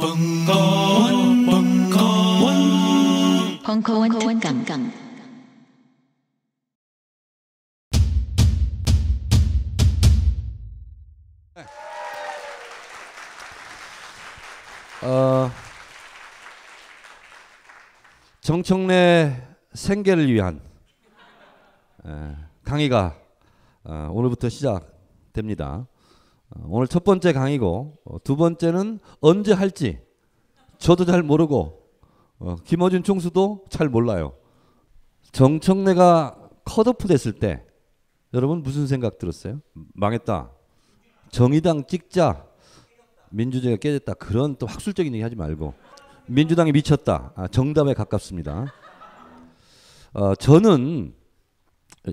벙커원, 벙커원, 벙커원 특강. 어, 정청래 생계를 위한 강의가 어, 오늘부터 시작됩니다. 어, 오늘 첫 번째 강의고 어, 두 번째는 언제 할지 저도 잘 모르고 어, 김어준 총수도 잘 몰라요. 정청래가 컷오프 됐을 때 여러분 무슨 생각 들었어요? 망했다. 정의당 찍자. 민주주의가 깨졌다. 그런 또 학술적인 얘기 하지 말고 민주당이 미쳤다. 아, 정답에 가깝습니다. 어, 저는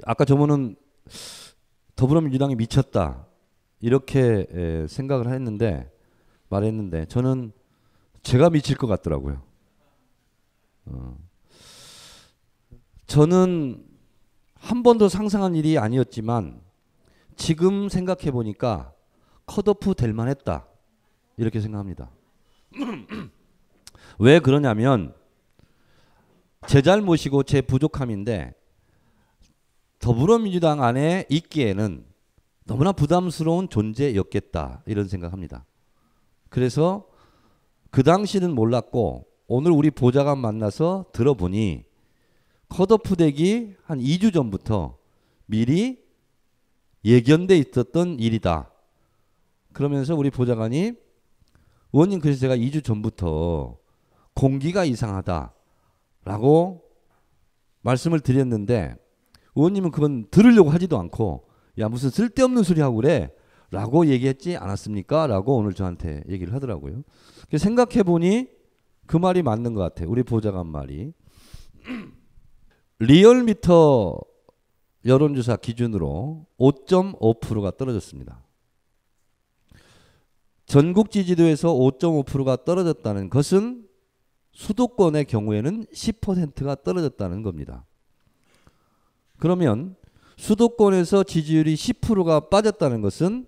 아까 저번은 더불어민주당이 미쳤다. 이렇게 에, 생각을 했는데 말했는데 저는 제가 미칠 것 같더라고요. 어. 저는 한 번도 상상한 일이 아니었지만 지금 생각해 보니까 컷오프 될 만했다 이렇게 생각합니다. 왜 그러냐면 제 잘못이고 제 부족함인데 더불어민주당 안에 있기에는 너무나 부담스러운 존재였겠다 이런 생각합니다. 그래서 그 당시는 몰랐고 오늘 우리 보좌관 만나서 들어보니 컷오프 덱기한 2주 전부터 미리 예견돼 있었던 일이다. 그러면서 우리 보좌관이 원님 그래서 제가 2주 전부터 공기가 이상하다라고 말씀을 드렸는데 의원님은 그건 들으려고 하지도 않고 야 무슨 쓸데없는 소리 하고 그래. 라고 얘기했지 않았습니까? 라고 오늘 저한테 얘기를 하더라고요. 생각해 보니 그 말이 맞는 것 같아요. 우리 보좌관 말이. 리얼미터 여론조사 기준으로 5.5%가 떨어졌습니다. 전국 지지도에서 5.5%가 떨어졌다는 것은 수도권의 경우에는 10%가 떨어졌다는 겁니다. 그러면 수도권에서 지지율이 10%가 빠졌다는 것은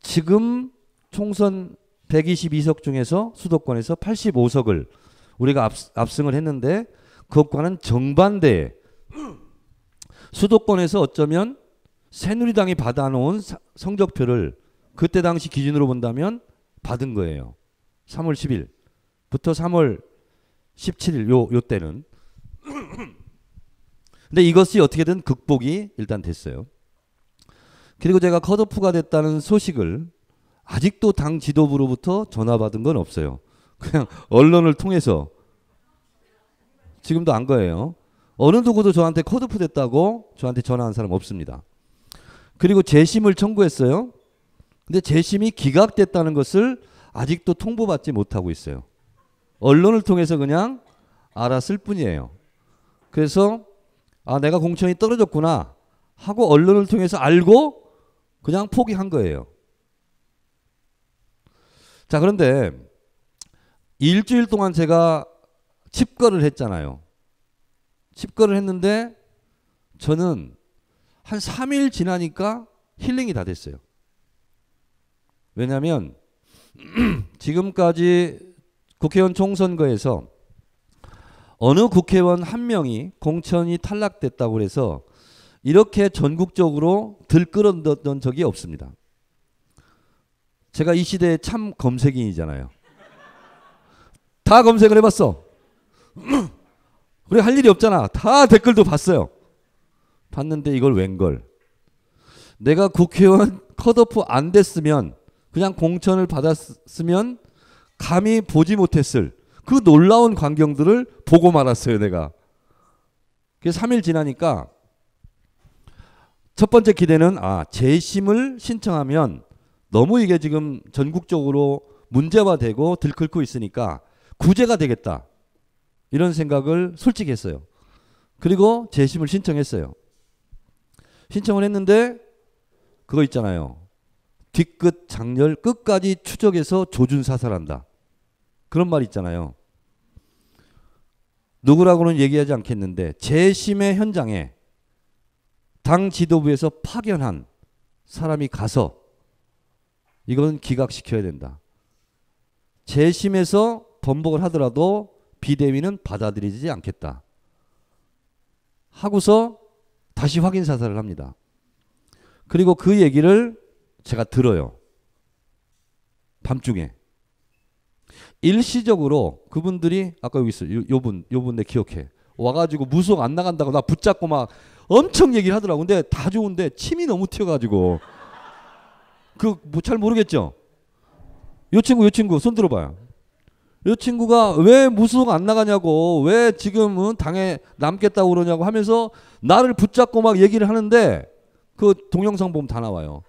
지금 총선 122석 중에서 수도권에서 85석을 우리가 압, 승을 했는데 그것과는 정반대에 수도권에서 어쩌면 새누리당이 받아놓은 성적표를 그때 당시 기준으로 본다면 받은 거예요. 3월 10일부터 3월 17일 요, 요 때는 근데 이것이 어떻게든 극복이 일단 됐어요. 그리고 제가 컷오프가 됐다는 소식을 아직도 당 지도부로부터 전화받은 건 없어요. 그냥 언론을 통해서 지금도 안 거예요. 어느 누구도 저한테 컷오프 됐다고 저한테 전화한 사람 없습니다. 그리고 재심을 청구했어요. 근데 재심이 기각됐다는 것을 아직도 통보받지 못하고 있어요. 언론을 통해서 그냥 알았을 뿐이에요. 그래서 아, 내가 공천이 떨어졌구나 하고 언론을 통해서 알고 그냥 포기한 거예요. 자, 그런데 일주일 동안 제가 집거를 했잖아요. 집거를 했는데 저는 한 3일 지나니까 힐링이 다 됐어요. 왜냐하면 지금까지 국회의원 총선거에서 어느 국회의원 한 명이 공천이 탈락됐다고 해서 이렇게 전국적으로 들끓었던 적이 없습니다. 제가 이시대에참 검색인이잖아요. 다 검색을 해봤어. 우리 할 일이 없잖아. 다 댓글도 봤어요. 봤는데 이걸 웬걸. 내가 국회의원 컷오프 안 됐으면 그냥 공천을 받았으면 감히 보지 못했을 그 놀라운 광경들을 보고 말았어요, 내가. 그래서 3일 지나니까 첫 번째 기대는 아, 재심을 신청하면 너무 이게 지금 전국적으로 문제화되고 들끓고 있으니까 구제가 되겠다. 이런 생각을 솔직히 했어요. 그리고 재심을 신청했어요. 신청을 했는데 그거 있잖아요. 뒤끝 장렬 끝까지 추적해서 조준 사살한다. 그런 말 있잖아요. 누구라고는 얘기하지 않겠는데 재심의 현장에 당 지도부에서 파견한 사람이 가서 이건 기각시켜야 된다. 재심에서 번복을 하더라도 비대위는 받아들이지 않겠다. 하고서 다시 확인 사살을 합니다. 그리고 그 얘기를 제가 들어요. 밤중에. 일시적으로 그분들이 아까 여기 있어 요분 요분 내 기억해 와가지고 무속 안 나간다고 나 붙잡고 막 엄청 얘기를 하더라고 근데 다 좋은데 침이 너무 튀어가지고 그잘 뭐 모르겠죠 요 친구 요 친구 손 들어봐요 요 친구가 왜 무속 안 나가냐고 왜 지금은 당에 남겠다고 그러냐고 하면서 나를 붙잡고 막 얘기를 하는데 그 동영상 보면 다 나와요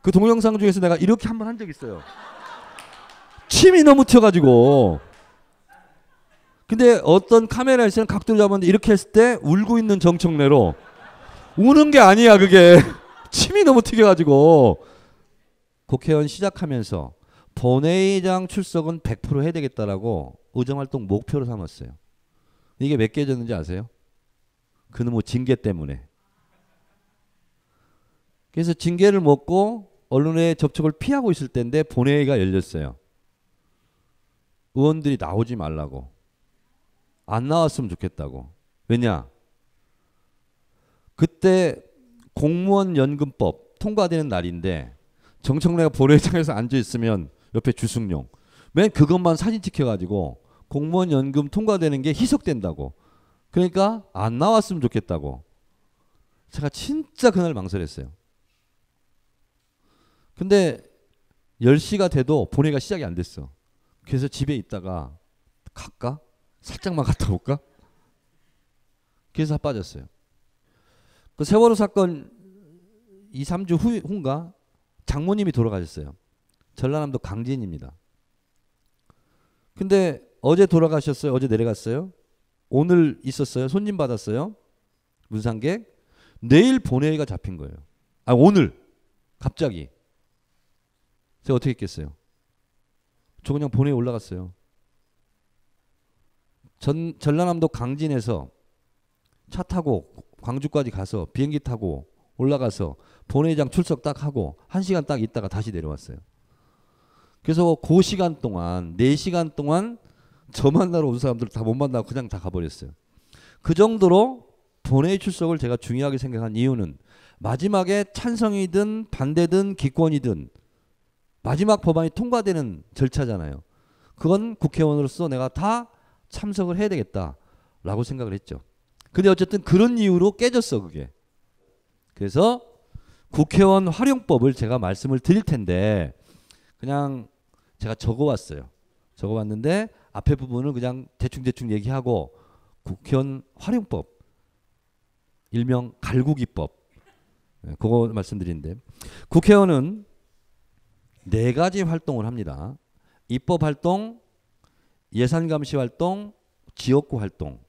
그 동영상 중에서 내가 이렇게 한 번 한 적 있어요 침이 너무 튀어가지고. 근데 어떤 카메라에서는 각도를 잡았는데 이렇게 했을 때 울고 있는 정청래로 우는 게 아니야 그게 침이 너무 튀겨가지고 국회의원 시작하면서 본회의장 출석은 100% 해야 되겠다라고 의정활동 목표로 삼았어요. 이게 몇 개였는지 아세요? 그놈의 뭐 징계 때문에. 그래서 징계를 먹고 언론에 접촉을 피하고 있을 때인데 본회의가 열렸어요. 의원들이 나오지 말라고. 안 나왔으면 좋겠다고. 왜냐? 그때 공무원 연금법 통과되는 날인데 정청래가 보레장에서 앉아 있으면 옆에 주승용 맨 그것만 사진 찍혀가지고 공무원 연금 통과되는 게 희석된다고. 그러니까 안 나왔으면 좋겠다고. 제가 진짜 그날 망설였어요. 근데 10시가 돼도 보내가 시작이 안 됐어. 그래서 집에 있다가 갈까? 살짝만 갔다 올까? 그래서 빠졌어요. 그 세월호 사건 2, 3주 후, 후인가 장모님이 돌아가셨어요. 전라남도 강진입니다. 근데 어제 돌아가셨어요. 어제 내려갔어요. 오늘 있었어요. 손님 받았어요. 문상객. 내일 본회의가 잡힌 거예요. 아, 오늘. 갑자기. 제가 어떻게 했겠어요? 저 그냥 본회의 올라갔어요. 전 전라남도 강진에서 차 타고 광주까지 가서 비행기 타고 올라가서 본회의장 출석 딱 하고 한 시간 딱 있다가 다시 내려왔어요. 그래서 그 시간 동안 4시간 동안 저 만나러 온 사람들 다 못 만나고 그냥 다 가버렸어요. 그 정도로 본회의 출석을 제가 중요하게 생각한 이유는 마지막에 찬성이든 반대든 기권이든 마지막 법안이 통과되는 절차잖아요. 그건 국회의원으로서 내가 다 참석을 해야 되겠다라고 생각을 했죠. 근데 어쨌든 그런 이유로 깨졌어 그게. 그래서 국회의원 활용법을 제가 말씀을 드릴 텐데 그냥 제가 적어왔어요. 적어왔는데 앞에 부분을 그냥 대충대충 얘기하고 국회의원 활용법 일명 갈구기법 네, 그거 말씀드린데 국회의원은 네 가지 활동을 합니다. 입법 활동, 예산 감시 활동, 지역구 활동,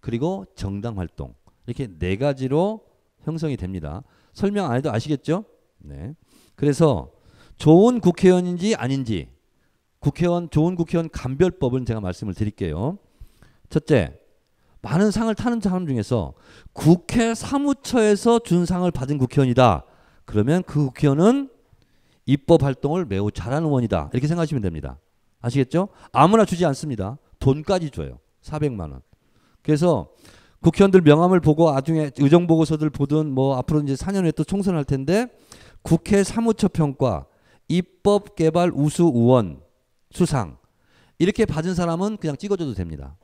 그리고 정당 활동. 이렇게 네 가지로 형성이 됩니다. 설명 안 해도 아시겠죠? 네. 그래서 좋은 국회의원인지 아닌지 국회의원 좋은 국회의원 감별법은 제가 말씀을 드릴게요. 첫째, 많은 상을 타는 사람 중에서 국회 사무처에서 준 상을 받은 국회의원이다. 그러면 그 국회의원은 입법 활동을 매우 잘하는 의원이다. 이렇게 생각하시면 됩니다. 아시겠죠? 아무나 주지 않습니다. 돈까지 줘요. 400만 원. 그래서 국회의원들 명함을 보고 나중에 의정 보고서들 보든 뭐 앞으로 이제 4년 후에 또 총선할 텐데 국회 사무처 평가 입법 개발 우수 의원 수상 이렇게 받은 사람은 그냥 찍어줘도 됩니다.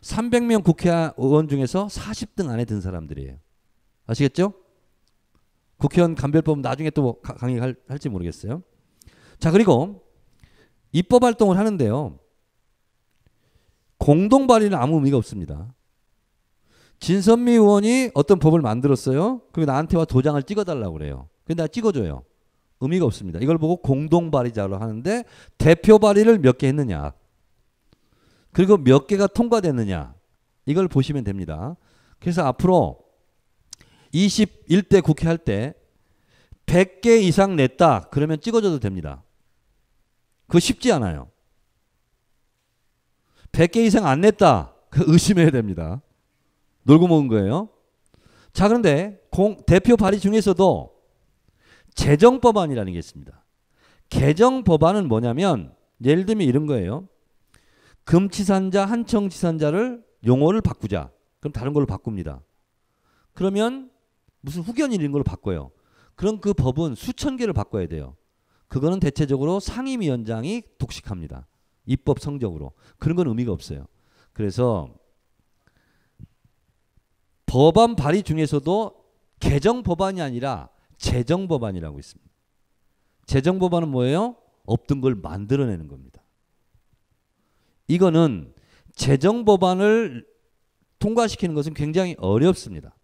300명 국회의원 중에서 40등 안에 든 사람들이에요. 아시겠죠? 국회의원 감별법 나중에 또 강의할지 모르겠어요. 자 그리고 입법 활동을 하는데요. 공동 발의는 아무 의미가 없습니다. 진선미 의원이 어떤 법을 만들었어요. 그리고 나한테 와 도장을 찍어달라고 그래요. 근데 나 찍어줘요. 의미가 없습니다. 이걸 보고 공동 발의자로 하는데 대표 발의를 몇 개 했느냐. 그리고 몇 개가 통과됐느냐. 이걸 보시면 됩니다. 그래서 앞으로 21대 국회 할 때 100개 이상 냈다 그러면 찍어줘도 됩니다. 그거 쉽지 않아요. 100개 이상 안 냈다 의심해야 됩니다. 놀고 먹은 거예요. 자 그런데 공, 대표 발의 중에서도 재정 법안이라는 게 있습니다. 개정 법안은 뭐냐면 예를 들면 이런 거예요. 금치산자, 한청치산자를 용어를 바꾸자. 그럼 다른 걸로 바꿉니다. 그러면 무슨 후견인 이런 걸로 바꿔요. 그럼 그 법은 수천 개를 바꿔야 돼요. 그거는 대체적으로 상임위원장이 독식합니다. 입법 성적으로. 그런 건 의미가 없어요. 그래서 법안 발의 중에서도 개정 법안이 아니라 재정 법안이라고 있습니다. 재정 법안은 뭐예요? 없던 걸 만들어내는 겁니다. 이거는 재정 법안을 통과시키는 것은 굉장히 어렵습니다.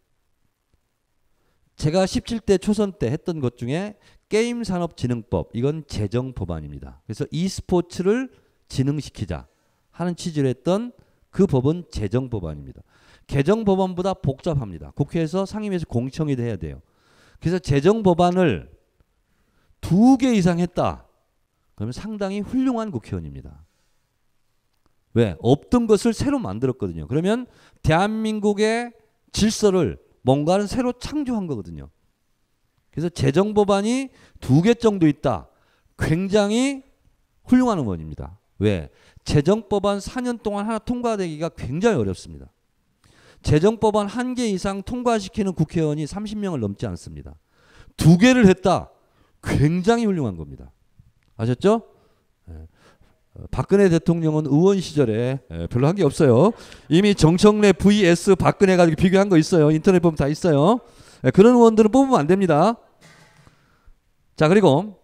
제가 17대 초선 때 했던 것 중에 게임 산업 진흥법 이건 재정 법안입니다. 그래서 e스포츠를 진흥시키자 하는 취지로 했던 그 법은 재정 법안입니다. 개정 법안보다 복잡합니다. 국회에서 상임위에서 공청이 돼야 돼요. 그래서 재정 법안을 두 개 이상 했다. 그러면 상당히 훌륭한 국회의원입니다. 왜? 없던 것을 새로 만들었거든요. 그러면 대한민국의 질서를 뭔가를 새로 창조한 거거든요. 그래서 재정 법안이 두 개 정도 있다. 굉장히 훌륭한 의원입니다. 왜? 재정 법안 4년 동안 하나 통과되기가 굉장히 어렵습니다. 재정 법안 한 개 이상 통과시키는 국회의원이 30명을 넘지 않습니다. 두 개를 했다. 굉장히 훌륭한 겁니다. 아셨죠? 네. 어, 박근혜 대통령은 의원 시절에 별로 한 게 없어요. 이미 정청래 vs 박근혜 가지고 비교한 거 있어요. 인터넷 보면 다 있어요. 그런 의원들은 뽑으면 안 됩니다. 자 그리고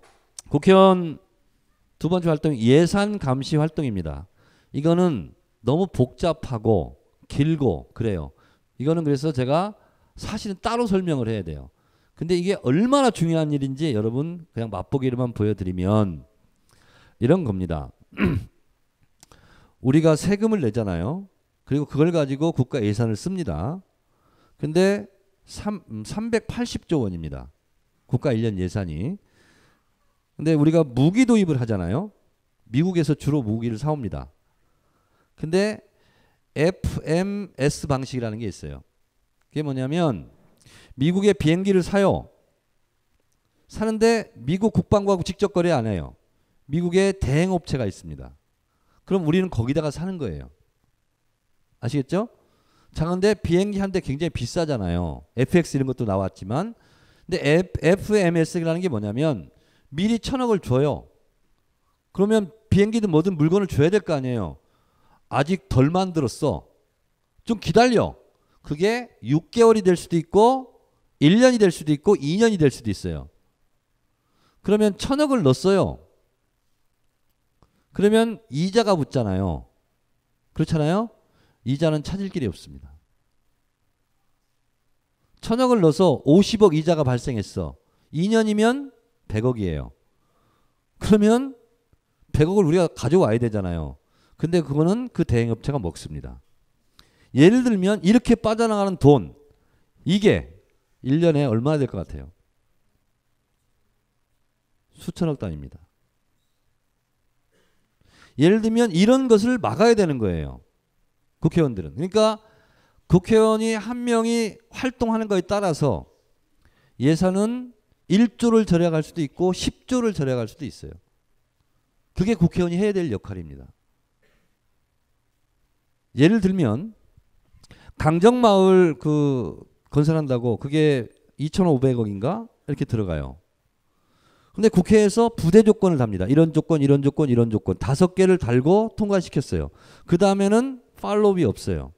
국회의원 두 번째 활동 예산 감시 활동입니다. 이거는 너무 복잡하고 길고 그래요. 이거는 그래서 제가 사실은 따로 설명을 해야 돼요. 근데 이게 얼마나 중요한 일인지 여러분 그냥 맛보기로만 보여드리면 이런 겁니다. 우리가 세금을 내잖아요. 그리고 그걸 가지고 국가 예산을 씁니다. 근데 3, 380조 음, 원입니다. 국가 1년 예산이. 근데 우리가 무기 도입을 하잖아요. 미국에서 주로 무기를 사옵니다. 근데 FMS 방식이라는 게 있어요. 그게 뭐냐면 미국의 비행기를 사요. 사는데 미국 국방부하고 직접 거래 안 해요. 미국의 대행업체가 있습니다. 그럼 우리는 거기다가 사는 거예요. 아시겠죠? 자, 근데 비행기 한 대 굉장히 비싸잖아요. FX 이런 것도 나왔지만. 근데 FMS라는 게 뭐냐면 미리 천억을 줘요. 그러면 비행기든 뭐든 물건을 줘야 될 거 아니에요. 아직 덜 만들었어. 좀 기다려. 그게 6개월이 될 수도 있고 1년이 될 수도 있고 2년이 될 수도 있어요. 그러면 천억을 넣었어요. 그러면 이자가 붙잖아요. 그렇잖아요? 이자는 찾을 길이 없습니다. 천억을 넣어서 50억 이자가 발생했어. 2년이면 100억이에요. 그러면 100억을 우리가 가져와야 되잖아요. 근데 그거는 그 대행업체가 먹습니다. 예를 들면 이렇게 빠져나가는 돈 이게 1년에 얼마나 될 것 같아요? 수천억 단위입니다. 예를 들면 이런 것을 막아야 되는 거예요. 국회의원들은. 그러니까 국회의원이 한 명이 활동하는 거에 따라서 예산은 1조를 절약할 수도 있고 10조를 절약할 수도 있어요. 그게 국회의원이 해야 될 역할입니다. 예를 들면 강정마을 그 건설한다고 그게 2,500억인가 이렇게 들어가요. 근데 국회에서 부대 조건을 답니다. 이런 조건, 이런 조건, 이런 조건 다섯 개를 달고 통과시켰어요. 그 다음에는 팔로업이 없어요.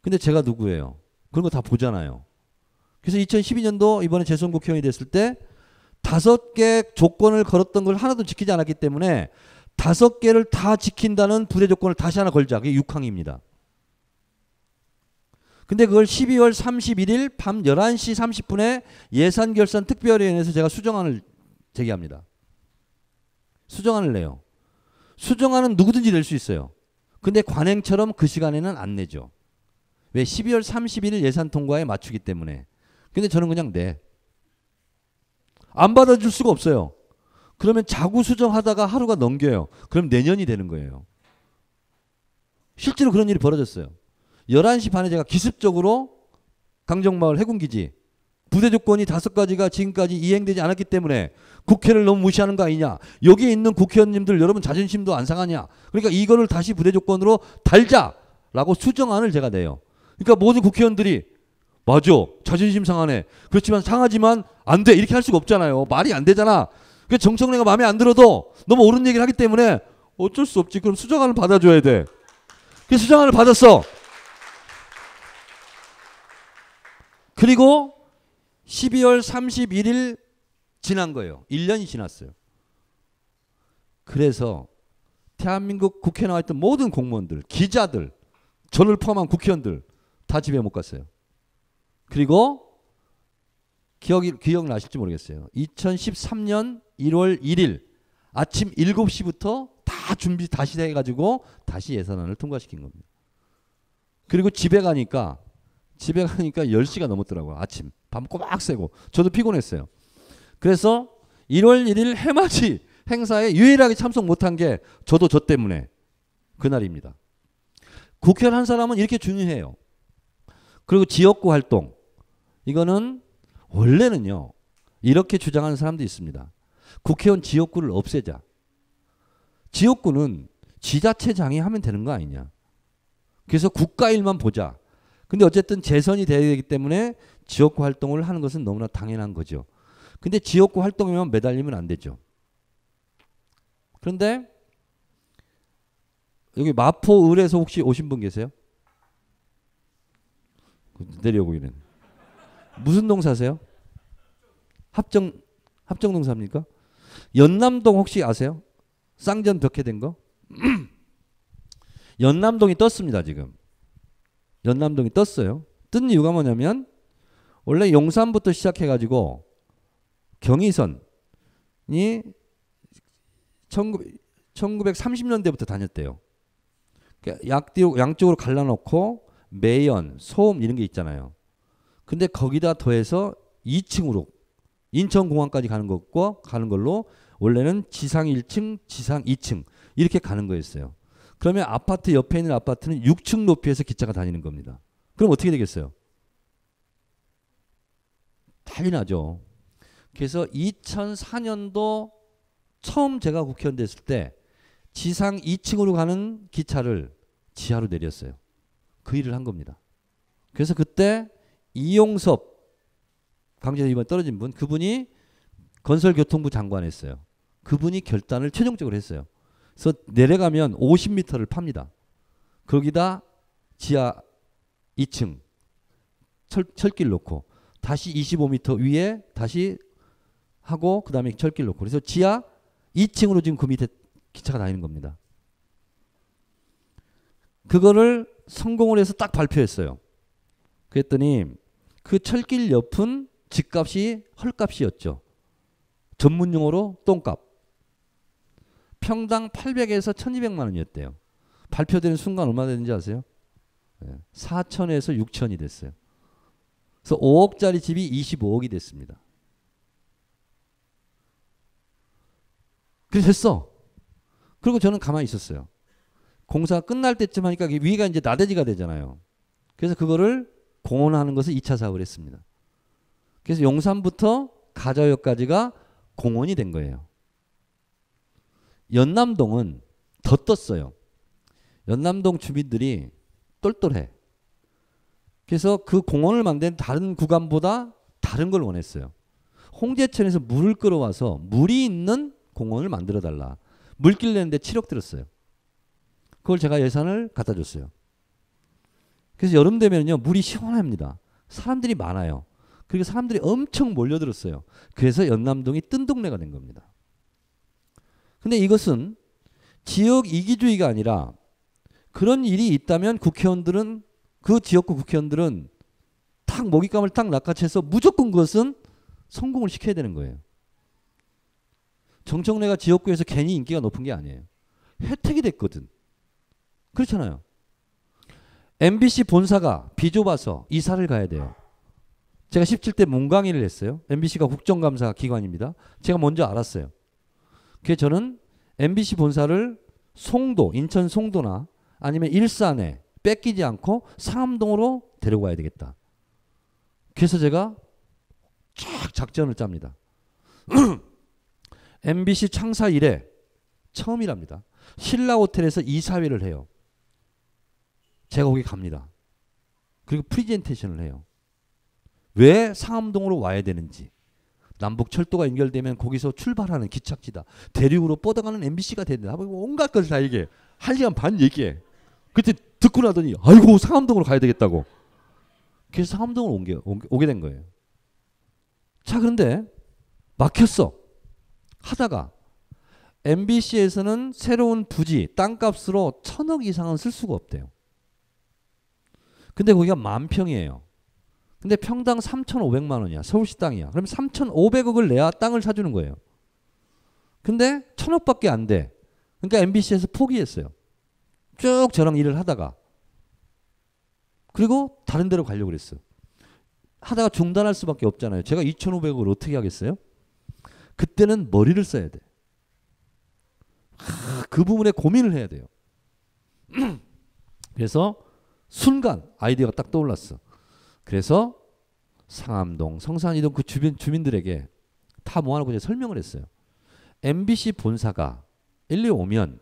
근데 제가 누구예요? 그런 거 다 보잖아요. 그래서 2012년도 이번에 재선 국회의원이 됐을 때 다섯 개 조건을 걸었던 걸 하나도 지키지 않았기 때문에 다섯 개를 다 지킨다는 부대 조건을 다시 하나 걸자. 그게 6항입니다. 근데 그걸 12월 31일 밤 11시 30분에 예산 결산 특별위원회에서 제가 수정안을 제기합니다. 수정안을 내요. 수정안은 누구든지 낼 수 있어요. 근데 관행처럼 그 시간에는 안 내죠. 왜 12월 31일 예산 통과에 맞추기 때문에. 근데 저는 그냥 내. 안 받아줄 수가 없어요. 그러면 자구 수정하다가 하루가 넘겨요. 그럼 내년이 되는 거예요. 실제로 그런 일이 벌어졌어요. 11시 반에 제가 기습적으로 강정마을 해군기지 부대 조건이 다섯 가지가 지금까지 이행되지 않았기 때문에 국회를 너무 무시하는 거 아니냐. 여기에 있는 국회의원님들 여러분 자존심도 안 상하냐. 그러니까 이거를 다시 부대 조건으로 달자라고 수정안을 제가 내요. 그러니까 모든 국회의원들이 맞아. 자존심 상하네. 그렇지만 상하지만 안 돼. 이렇게 할 수가 없잖아요. 말이 안 되잖아. 그 정청래가 마음에 안 들어도 너무 옳은 얘기를 하기 때문에 어쩔 수 없지. 그럼 수정안을 받아줘야 돼. 그 수정안을 받았어. 그리고 12월 31일 지난 거예요. 1년이 지났어요. 그래서 대한민국 국회 나와 있던 모든 공무원들, 기자들, 저를 포함한 국회의원들 다 집에 못 갔어요. 그리고 기억이 기억나실지 모르겠어요. 2013년 1월 1일 아침 7시부터 다 준비 다시 해 가지고 다시 예산안을 통과시킨 겁니다. 그리고 집에 가니까 집에 가니까 10시가 넘었더라고요. 아침. 밤 꼬박 새고. 저도 피곤했어요. 그래서 1월 1일 해맞이 행사에 유일하게 참석 못한 게 저도 저 때문에 그날입니다. 국회의원한 사람은 이렇게 중요해요. 그리고 지역구 활동. 이거는 원래는요. 이렇게 주장하는 사람도 있습니다. 국회의원 지역구를 없애자. 지역구는 지자체장이 하면 되는 거 아니냐. 그래서 국가 일만 보자. 근데 어쨌든 재선이 되어야 되기 때문에 지역구 활동을 하는 것은 너무나 당연한 거죠. 근데 지역구 활동에만 매달리면 안 되죠. 그런데 여기 마포 을에서 혹시 오신 분 계세요? 내려오고 이런. 무슨 동사세요? 합정 합정 동사입니까? 연남동 혹시 아세요? 쌍전 벽해 된 거? 연남동이 떴습니다 지금. 연남동이 떴어요. 뜬 이유가 뭐냐면 원래 용산부터 시작해가지고 경의선이 1930년대부터 다녔대요. 그러니까 양쪽으로 갈라놓고 매연, 소음 이런 게 있잖아요. 근데 거기다 더해서 2층으로 인천공항까지 가는 것과 가는 걸로 원래는 지상 1층, 지상 2층 이렇게 가는 거였어요. 그러면 아파트 옆에 있는 아파트는 6층 높이에서 기차가 다니는 겁니다. 그럼 어떻게 되겠어요? 달리 나죠. 그래서 2004년도 처음 제가 국회의원 됐을 때 지상 2층으로 가는 기차를 지하로 내렸어요. 그 일을 한 겁니다. 그래서 그때 이용섭 강제로 이번 떨어진 분 그분이 건설교통부 장관했어요. 그분이 결단을 최종적으로 했어요. 그래서 내려가면 50m를 팝니다. 거기다 지하 2층 철, 철길 놓고 다시 25m 위에 다시 하고 그다음에 철길 놓고 그래서 지하 2층으로 지금 그 밑에 기차가 다니는 겁니다. 그거를 성공을 해서 딱 발표했어요. 그랬더니 그 철길 옆은 집값이 헐값이었죠. 전문 용어로 똥값. 평당 800에서 1200만 원이었대요. 발표되는 순간 얼마 되는지 아세요? 4천에서 예, 6천이 됐어요. 그래서 5억짜리 집이 25억이 됐습니다. 그래서 됐어. 그리고 저는 가만히 있었어요. 공사가 끝날 때쯤 하니까 위가 이제 나대지가 되잖아요. 그래서 그거를 공원하는 것을 2차 사업을 했습니다. 그래서 용산부터 가자역까지가 공원이 된 거예요. 연남동은 더 떴어요. 연남동 주민들이 똘똘해. 그래서 그 공원을 만든 다른 구간보다 다른 걸 원했어요. 홍제천에서 물을 끌어와서 물이 있는 공원을 만들어 달라. 물길 내는데 7억 들었어요. 그걸 제가 예산을 갖다 줬어요. 그래서 여름 되면요 물이 시원합니다. 사람들이 많아요. 그리고 사람들이 엄청 몰려들었어요. 그래서 연남동이 뜬 동네가 된 겁니다. 근데 이것은 지역 이기주의가 아니라 그런 일이 있다면 국회의원들은 그 지역구 국회의원들은 탁 먹잇감을 탁 낚아채서 무조건 그것은 성공을 시켜야 되는 거예요. 정청래가 지역구에서 괜히 인기가 높은 게 아니에요. 혜택이 됐거든. 그렇잖아요. MBC 본사가 비좁아서 이사를 가야 돼요. 제가 17대 문강의를 했어요. MBC가 국정감사 기관입니다. 제가 먼저 알았어요. 그게 저는 MBC 본사를 송도, 인천 송도나 아니면 일산에 뺏기지 않고 상암동으로 데려가야 되겠다. 그래서 제가 쫙 작전을 짭니다. MBC 창사 이래 처음이랍니다. 신라 호텔에서 이사회를 해요. 제가 거기 갑니다. 그리고 프리젠테이션을 해요. 왜 상암동으로 와야 되는지. 남북 철도가 연결되면 거기서 출발하는 기착지다. 대륙으로 뻗어가는 MBC가 된다. 온갖 것을 다 얘기해. 한 시간 반 얘기해. 그때 듣고 나더니 아이고 상암동으로 가야 되겠다고. 그래서 상암동으로 옮겨, 옮겨, 오게 된 거예요. 자 그런데 막혔어. 하다가 MBC에서는 새로운 부지 땅값으로 천억 이상은 쓸 수가 없대요. 근데 거기가 만 평이에요. 근데 평당 3,500만 원이야. 서울시 땅이야. 그럼 3,500억을 내야 땅을 사주는 거예요. 근데 1,000억밖에 안 돼. 그러니까 MBC에서 포기했어요. 쭉 저랑 일을 하다가. 그리고 다른 데로 가려고 그랬어. 하다가 중단할 수밖에 없잖아요. 제가 2,500억을 어떻게 하겠어요? 그때는 머리를 써야 돼. 그 부분에 고민을 해야 돼요. 그래서 순간 아이디어가 딱 떠올랐어. 그래서 상암동, 성산이동 그 주변 주민들에게 다 모아놓고 이제 설명을 했어요. MBC 본사가 일리 오면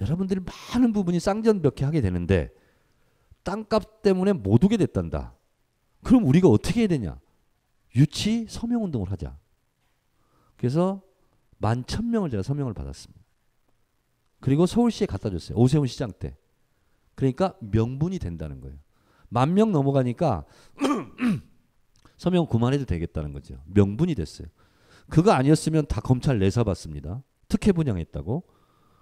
여러분들이 많은 부분이 쌍전벽해 하게 되는데 땅값 때문에 못 오게 됐단다. 그럼 우리가 어떻게 해야 되냐? 유치 서명 운동을 하자. 그래서 만천 명을 제가 서명을 받았습니다. 그리고 서울시에 갖다 줬어요. 오세훈 시장 때. 그러니까 명분이 된다는 거예요. 만명 넘어가니까 서명 그만해도 되겠다는 거죠. 명분이 됐어요. 그거 아니었으면 다 검찰 내사 봤습니다 특혜 분양했다고.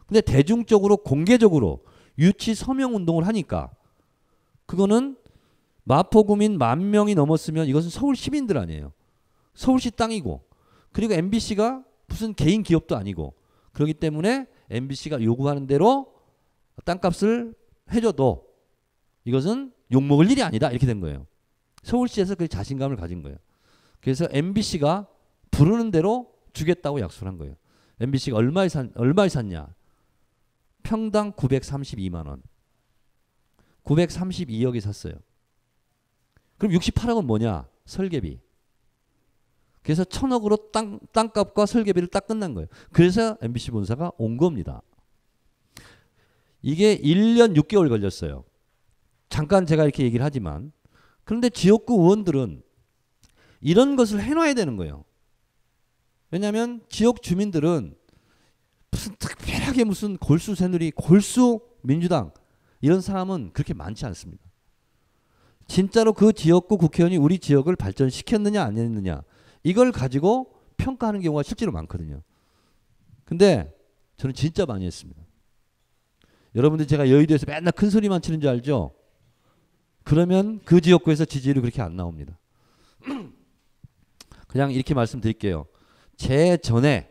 근데 대중적으로 공개적으로 유치 서명 운동을 하니까 그거는 마포구민 만 명이 넘었으면 이것은 서울 시민들 아니에요. 서울시 땅이고 그리고 MBC가 무슨 개인 기업도 아니고 그렇기 때문에 MBC가 요구하는 대로 땅값을 해줘도 이것은 욕먹을 일이 아니다. 이렇게 된 거예요. 서울시에서 그 자신감을 가진 거예요. 그래서 MBC가 부르는 대로 주겠다고 약속한 거예요. MBC가 얼마에 산 얼마에 샀냐? 평당 932만 원. 932억이 샀어요. 그럼 68억은 뭐냐? 설계비. 그래서 천억으로 땅, 땅값과 설계비를 딱 끝난 거예요. 그래서 MBC 본사가 온 겁니다. 이게 1년 6개월 걸렸어요. 잠깐 제가 이렇게 얘기를 하지만 그런데 지역구 의원들은 이런 것을 해놔야 되는 거예요. 왜냐하면 지역 주민들은 무슨 특별하게 무슨 골수 새누리, 골수 민주당 이런 사람은 그렇게 많지 않습니다. 진짜로 그 지역구 국회의원이 우리 지역을 발전시켰느냐 안 했느냐 이걸 가지고 평가하는 경우가 실제로 많거든요. 근데 저는 진짜 많이 했습니다. 여러분들 제가 여의도에서 맨날 큰 소리만 치는 줄 알죠? 그러면 그 지역구에서 지지율이 그렇게 안 나옵니다. 그냥 이렇게 말씀드릴게요. 제 전에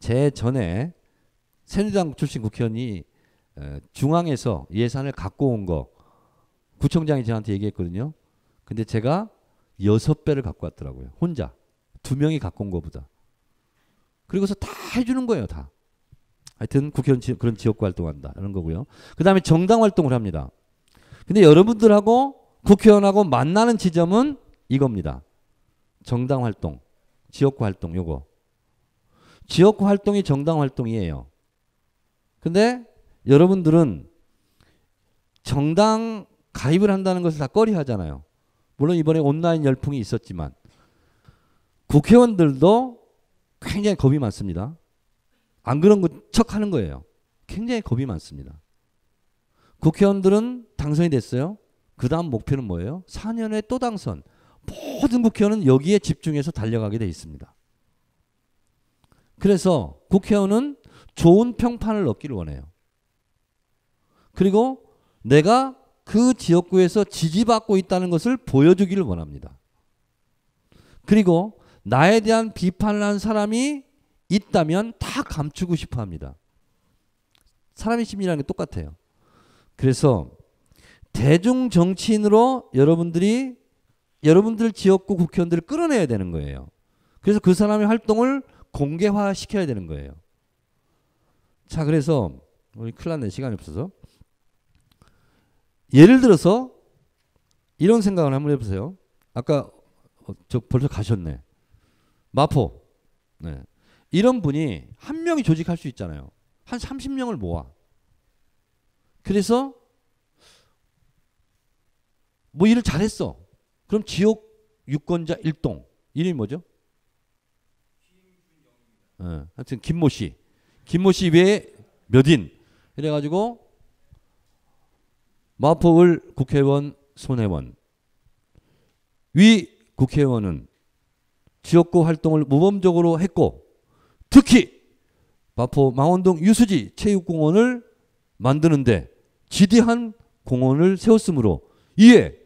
제 전에 새누리당 출신 국회의원이 중앙에서 예산을 갖고 온 거 구청장이 저한테 얘기했거든요. 근데 제가 여섯 배를 갖고 왔더라고요. 혼자 두 명이 갖고 온 거보다. 그리고서 다 해주는 거예요, 다. 하여튼 국회의원 지, 그런 지역구 활동한다 이런 거고요. 그 다음에 정당 활동을 합니다. 근데 여러분들하고 국회의원하고 만나는 지점은 이겁니다. 정당 활동, 지역구 활동 요거. 지역구 활동이 정당 활동이에요. 근데 여러분들은 정당 가입을 한다는 것을 다 꺼리 하잖아요. 물론 이번에 온라인 열풍이 있었지만 국회의원들도 굉장히 겁이 많습니다. 안 그런 척 하는 거예요. 굉장히 겁이 많습니다. 국회의원들은 당선이 됐어요. 그 다음 목표는 뭐예요? 4년에 또 당선. 모든 국회의원은 여기에 집중해서 달려가게 돼 있습니다. 그래서 국회의원은 좋은 평판을 얻기를 원해요. 그리고 내가 그 지역구에서 지지받고 있다는 것을 보여주기를 원합니다. 그리고 나에 대한 비판을 한 사람이 있다면 다 감추고 싶어 합니다. 사람의 심리라는 게 똑같아요. 그래서 대중 정치인으로 여러분들이 여러분들 지역구 국회의원들을 끌어내야 되는 거예요. 그래서 그 사람의 활동을 공개화 시켜야 되는 거예요. 자, 그래서 우리 클일 났네. 시간이 없어서. 예를 들어서 이런 생각을 한번 해보세요. 아까 어, 저 벌써 가셨네. 마포. 네. 이런 분이 한 명이 조직할 수 있잖아요. 한 30명을 모아. 그래서 뭐 일을 잘했어. 그럼 지역 유권자 1동 이름이 뭐죠? 어, 하여튼 김모 씨. 김모 씨 외에 몇인 이래가지고 마포을 국회의원 손혜원 위 국회의원은 지역구 활동을 모범적으로 했고 특히 마포 망원동 유수지 체육공원을 만드는데 지대한 공원을 세웠으므로 이에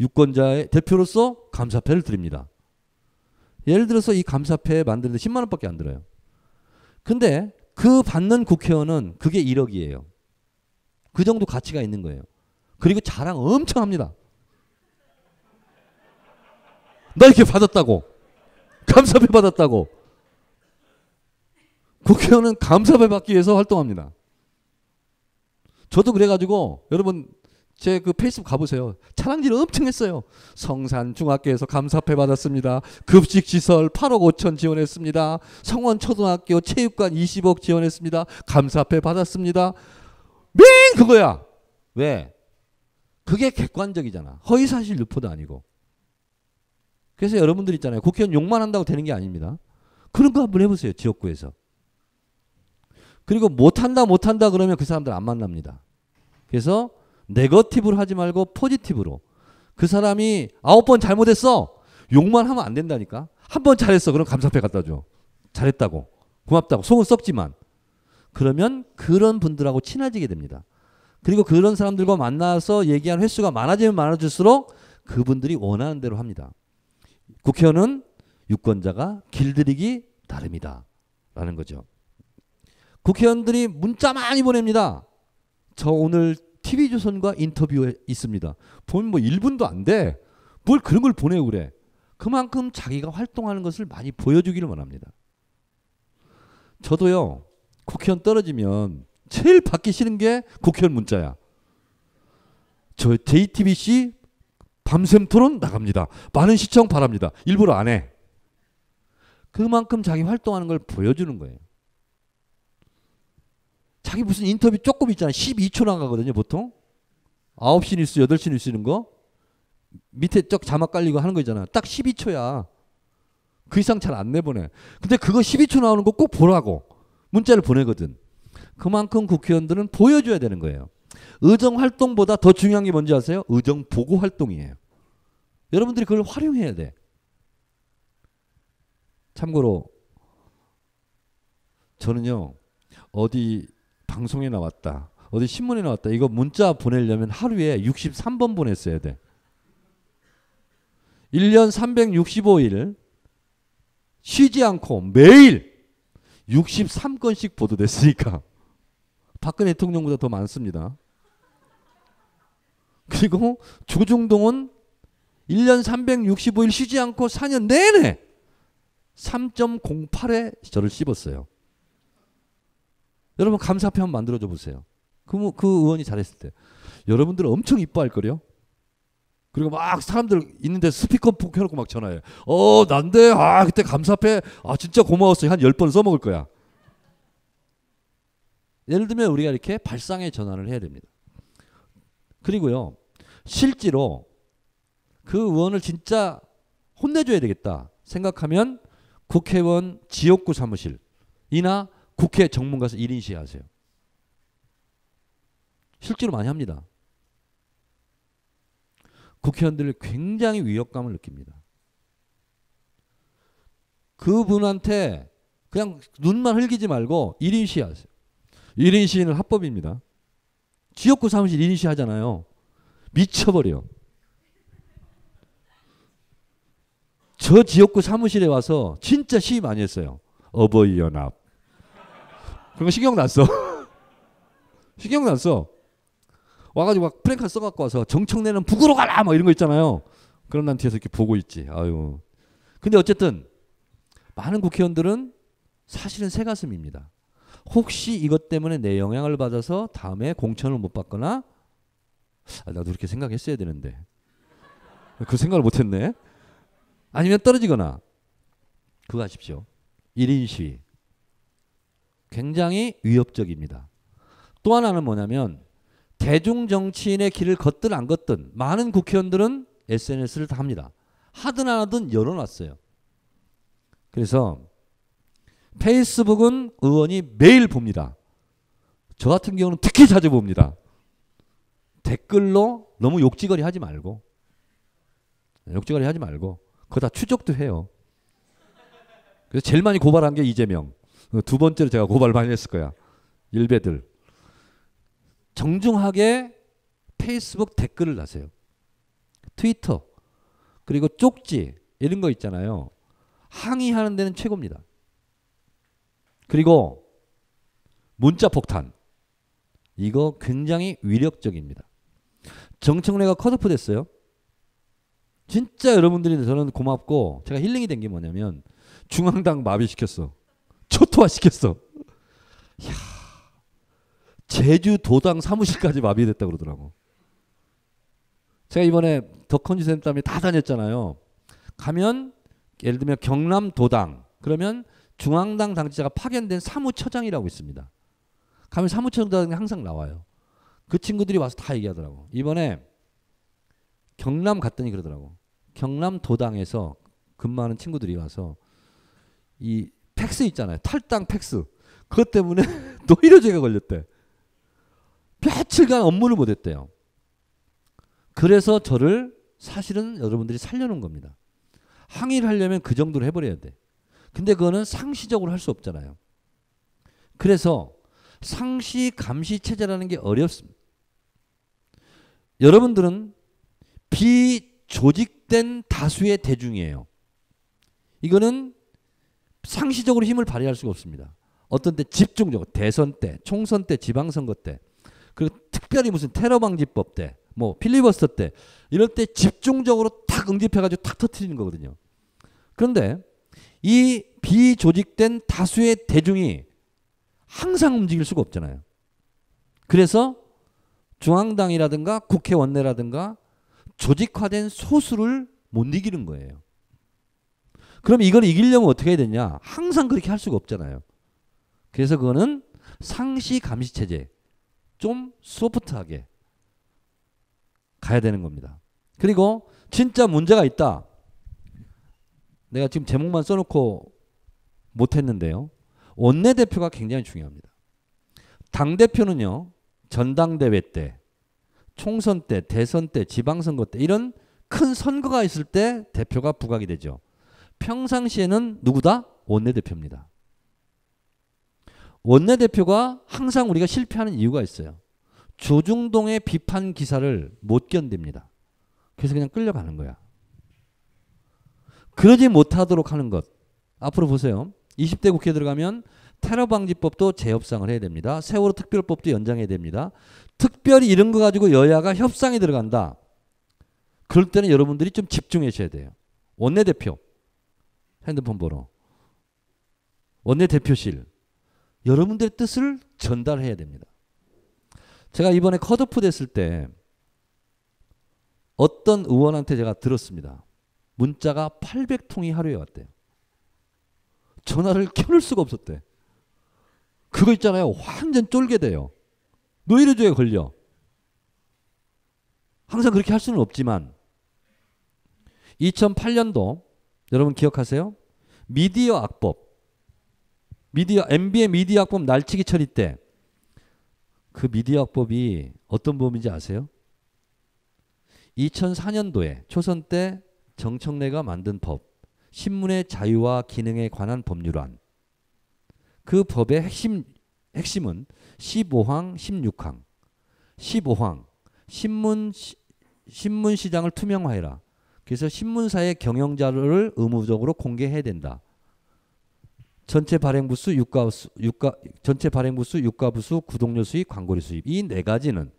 유권자의 대표로서 감사패를 드립니다. 예를 들어서 이 감사패 만드는데 10만 원밖에 안 들어요. 근데 그 받는 국회의원은 그게 1억이에요. 그 정도 가치가 있는 거예요. 그리고 자랑 엄청 합니다. 나 이렇게 받았다고. 감사패 받았다고. 국회의원은 감사패 받기 위해서 활동합니다. 저도 그래가지고 여러분 제그 페이스북 가보세요. 차량질 엄청 했어요. 성산 중학교에서 감사패 받았습니다. 급식 시설 8억 5천 지원했습니다. 성원 초등학교 체육관 20억 지원했습니다. 감사패 받았습니다. 맨 그거야. 왜? 그게 객관적이잖아. 허위사실 유포도 아니고. 그래서 여러분들 있잖아요. 국회의원 욕만 한다고 되는 게 아닙니다. 그런 거 한번 해보세요. 지역구에서. 그리고 못한다 못한다 그러면 그 사람들 안 만납니다. 그래서 네거티브로 하지 말고 포지티브로. 그 사람이 아홉 번 잘못했어. 욕만 하면 안 된다니까. 한 번 잘했어. 그럼 감사패 갖다 줘. 잘했다고. 고맙다고. 속은 썩지만. 그러면 그런 분들하고 친해지게 됩니다. 그리고 그런 사람들과 만나서 얘기한 횟수가 많아지면 많아질수록 그분들이 원하는 대로 합니다. 국회의원은 유권자가 길들이기 다릅니다 라는 거죠. 국회의원들이 문자 많이 보냅니다. 저 오늘 TV조선과 인터뷰에 있습니다. 보면 뭐 1분도 안 돼. 뭘 그런 걸 보내고 그래. 그만큼 자기가 활동하는 것을 많이 보여주기를 원합니다. 저도요. 국회의원 떨어지면 제일 받기 싫은 게 국회의원 문자야. 저 JTBC 밤샘 토론 나갑니다. 많은 시청 바랍니다. 일부러 안 해. 그만큼 자기 활동하는 걸 보여주는 거예요. 자기 무슨 인터뷰 조금 있잖아. 12초 나가거든요, 보통. 9시 뉴스, 8시 뉴스 있는 거. 밑에 쩍 자막 깔리고 하는 거 있잖아. 딱 12초야. 그 이상 잘 안 내보내. 근데 그거 12초 나오는 거 꼭 보라고 문자를 보내거든. 그만큼 국회의원들은 보여줘야 되는 거예요. 의정 활동보다 더 중요한 게 뭔지 아세요? 의정 보고 활동이에요. 여러분들이 그걸 활용해야 돼. 참고로 저는요 어디 방송에 나왔다. 어디 신문에 나왔다. 이거 문자 보내려면 하루에 63번 보냈어야 돼. 1년 365일 쉬지 않고 매일 63건씩 보도됐으니까 박근혜 대통령보다 더 많습니다. 그리고 조중동은 1년 365일 쉬지 않고 4년 내내 3.08에 저를 씹었어요. 여러분 감사표 한번 만들어줘 보세요. 그, 뭐, 그 의원이 잘했을 때여러분들 엄청 이뻐할 거요. 그리고 막 사람들 있는데 스피커 켜놓고 막 전화해. 어 난데 아 그때 감사패 아 진짜 고마웠어 한 열 번 써먹을 거야. 예를 들면 우리가 이렇게 발상의 전환을 해야 됩니다. 그리고요 실제로 그 의원을 진짜 혼내줘야 되겠다 생각하면 국회의원 지역구 사무실이나 국회 정문 가서 1인 시위하세요. 실제로 많이 합니다. 국회의원들 이 굉장히 위협감을 느낍니다. 그분한테 그냥 눈만 흘기지 말고 1인 시위 하세요. 1인 시위는 합법입니다. 지역구 사무실 1인 시위 하잖아요. 미쳐버려. 저 지역구 사무실에 와서 진짜 시위 많이 했어요. 어버이연합, 그런 거 신경 났어. 신경 났어. 와가지고 막 프랭카 써갖고 와서 정청래는 북으로 가라! 막 뭐 이런 거 있잖아요. 그럼 난 뒤에서 이렇게 보고 있지. 아유. 근데 어쨌든 많은 국회의원들은 사실은 새 가슴입니다. 혹시 이것 때문에 내 영향을 받아서 다음에 공천을 못 받거나 아, 나도 그렇게 생각했어야 되는데 그 생각을 못했네. 아니면 떨어지거나 그거 하십시오. 1인 시위. 굉장히 위협적입니다. 또 하나는 뭐냐면 대중 정치인의 길을 걷든 안 걷든 많은 국회의원들은 SNS를 다 합니다. 하든 안 하든 열어놨어요. 그래서 페이스북은 의원이 매일 봅니다. 저 같은 경우는 특히 자주 봅니다. 댓글로 너무 욕지거리 하지 말고 네, 욕지거리 하지 말고 그거 다 추적도 해요. 그래서 제일 많이 고발한 게 이재명. 두 번째로 제가 고발을 많이 했을 거야. 일베들. 정중하게 페이스북 댓글을 나세요 트위터. 그리고 쪽지. 이런 거 있잖아요. 항의하는 데는 최고입니다. 그리고 문자 폭탄. 이거 굉장히 위력적입니다. 정청래가 컷오프 됐어요. 진짜 여러분들이 저는 고맙고 제가 힐링이 된 게 뭐냐면 중앙당 마비시켰어. 초토화시켰어. 야 제주도당 사무실까지 마비됐다 그러더라고. 제가 이번에 덕컨지 센터에 다 다녔잖아요. 가면 예를 들면 경남도당 그러면 중앙당 당지자가 파견된 사무처장이라고 있습니다. 가면 사무처장이 항상 나와요. 그 친구들이 와서 다 얘기하더라고. 이번에 경남 갔더니 그러더라고. 경남도당에서 근무하는 친구들이 와서 이 팩스 있잖아요. 탈당 팩스. 그것 때문에 노이로제가 걸렸대. 며칠간 업무를 못했대요. 그래서 저를 사실은 여러분들이 살려놓은 겁니다. 항의를 하려면 그 정도로 해버려야 돼. 근데 그거는 상시적으로 할 수 없잖아요. 그래서 상시 감시 체제라는 게 어렵습니다. 여러분들은 비조직된 다수의 대중이에요. 이거는 상시적으로 힘을 발휘할 수가 없습니다. 어떤 때 집중적으로 대선 때, 총선 때, 지방선거 때, 그리고 특별히 무슨 테러 방지법 때, 뭐 필리버스터 때 이럴 때 집중적으로 탁 응집해가지고 탁 터트리는 거거든요. 그런데 이 비조직된 다수의 대중이 항상 움직일 수가 없잖아요. 그래서 중앙당이라든가 국회 원내라든가 조직화된 소수를 못 이기는 거예요. 그럼 이걸 이기려면 어떻게 해야 되냐? 항상 그렇게 할 수가 없잖아요. 그래서 그거는 상시 감시 체제 좀 소프트하게 가야 되는 겁니다. 그리고 진짜 문제가 있다. 내가 지금 제목만 써놓고 못했는데요. 원내대표가 굉장히 중요합니다. 당대표는요, 전당대회 때, 총선 때, 대선 때, 지방선거 때, 이런 큰 선거가 있을 때 대표가 부각이 되죠. 평상시에는 누구다? 원내대표입니다. 원내대표가 항상 우리가 실패하는 이유가 있어요. 조중동의 비판 기사를 못 견딥니다. 그래서 그냥 끌려가는 거야. 그러지 못하도록 하는 것. 앞으로 보세요. 20대 국회 들어가면 테러 방지법도 재협상을 해야 됩니다. 세월호 특별법도 연장해야 됩니다. 특별히 이런 거 가지고 여야가 협상에 들어간다. 그럴 때는 여러분들이 좀 집중하셔야 돼요. 원내대표, 핸드폰 번호, 원내대표실, 여러분들의 뜻을 전달해야 됩니다. 제가 이번에 컷오프 됐을 때 어떤 의원한테 제가 들었습니다. 문자가 800통이 하루에 왔대요. 전화를 켜놓을 수가 없었대. 그거 있잖아요. 완전 쫄게 돼요. 노예로조에 걸려. 항상 그렇게 할 수는 없지만 2008년도 여러분 기억하세요? 미디어 악법. 미디어 MB의 미디어 악법 날치기 처리 때 그 미디어 악법이 어떤 범인지 아세요? 2004년도에 초선 때 정청래가 만든 법 신문의 자유와 기능에 관한 법률안 그 법의 핵심 핵심은 15항 16항 15항 신문 시, 신문 시장을 투명화해라 그래서 신문사의 경영자료를 의무적으로 공개해야 된다. 전체 발행부수, 유가부수, 유가 전체 발행부수, 유가부수, 구독료 수입, 광고료 수입 이 네 가지는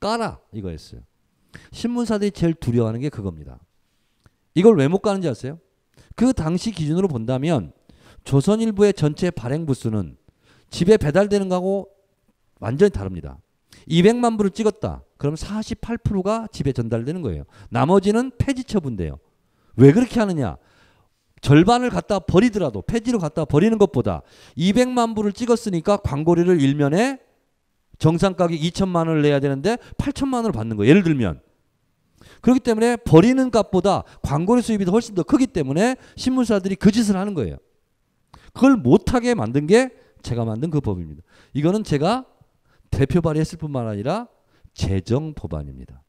까라 이거였어요. 신문사들이 제일 두려워하는 게 그겁니다. 이걸 왜 못 가는지 아세요? 그 당시 기준으로 본다면 조선일보의 전체 발행부수는 집에 배달되는 거하고 완전히 다릅니다. 200만 불을 찍었다. 그럼 48%가 집에 전달되는 거예요. 나머지는 폐지 처분돼요. 왜 그렇게 하느냐? 절반을 갖다 버리더라도 폐지로 갖다 버리는 것보다 200만 불을 찍었으니까 광고료를 일면에 정상 가격 2천만 원을 내야 되는데 8천만 원을 받는 거예요. 예를 들면 그렇기 때문에 버리는 값보다 광고료 수입이 훨씬 더 크기 때문에 신문사들이 그 짓을 하는 거예요. 그걸 못하게 만든 게 제가 만든 그 법입니다. 이거는 제가 대표 발의했을 뿐만 아니라 재정 법안입니다.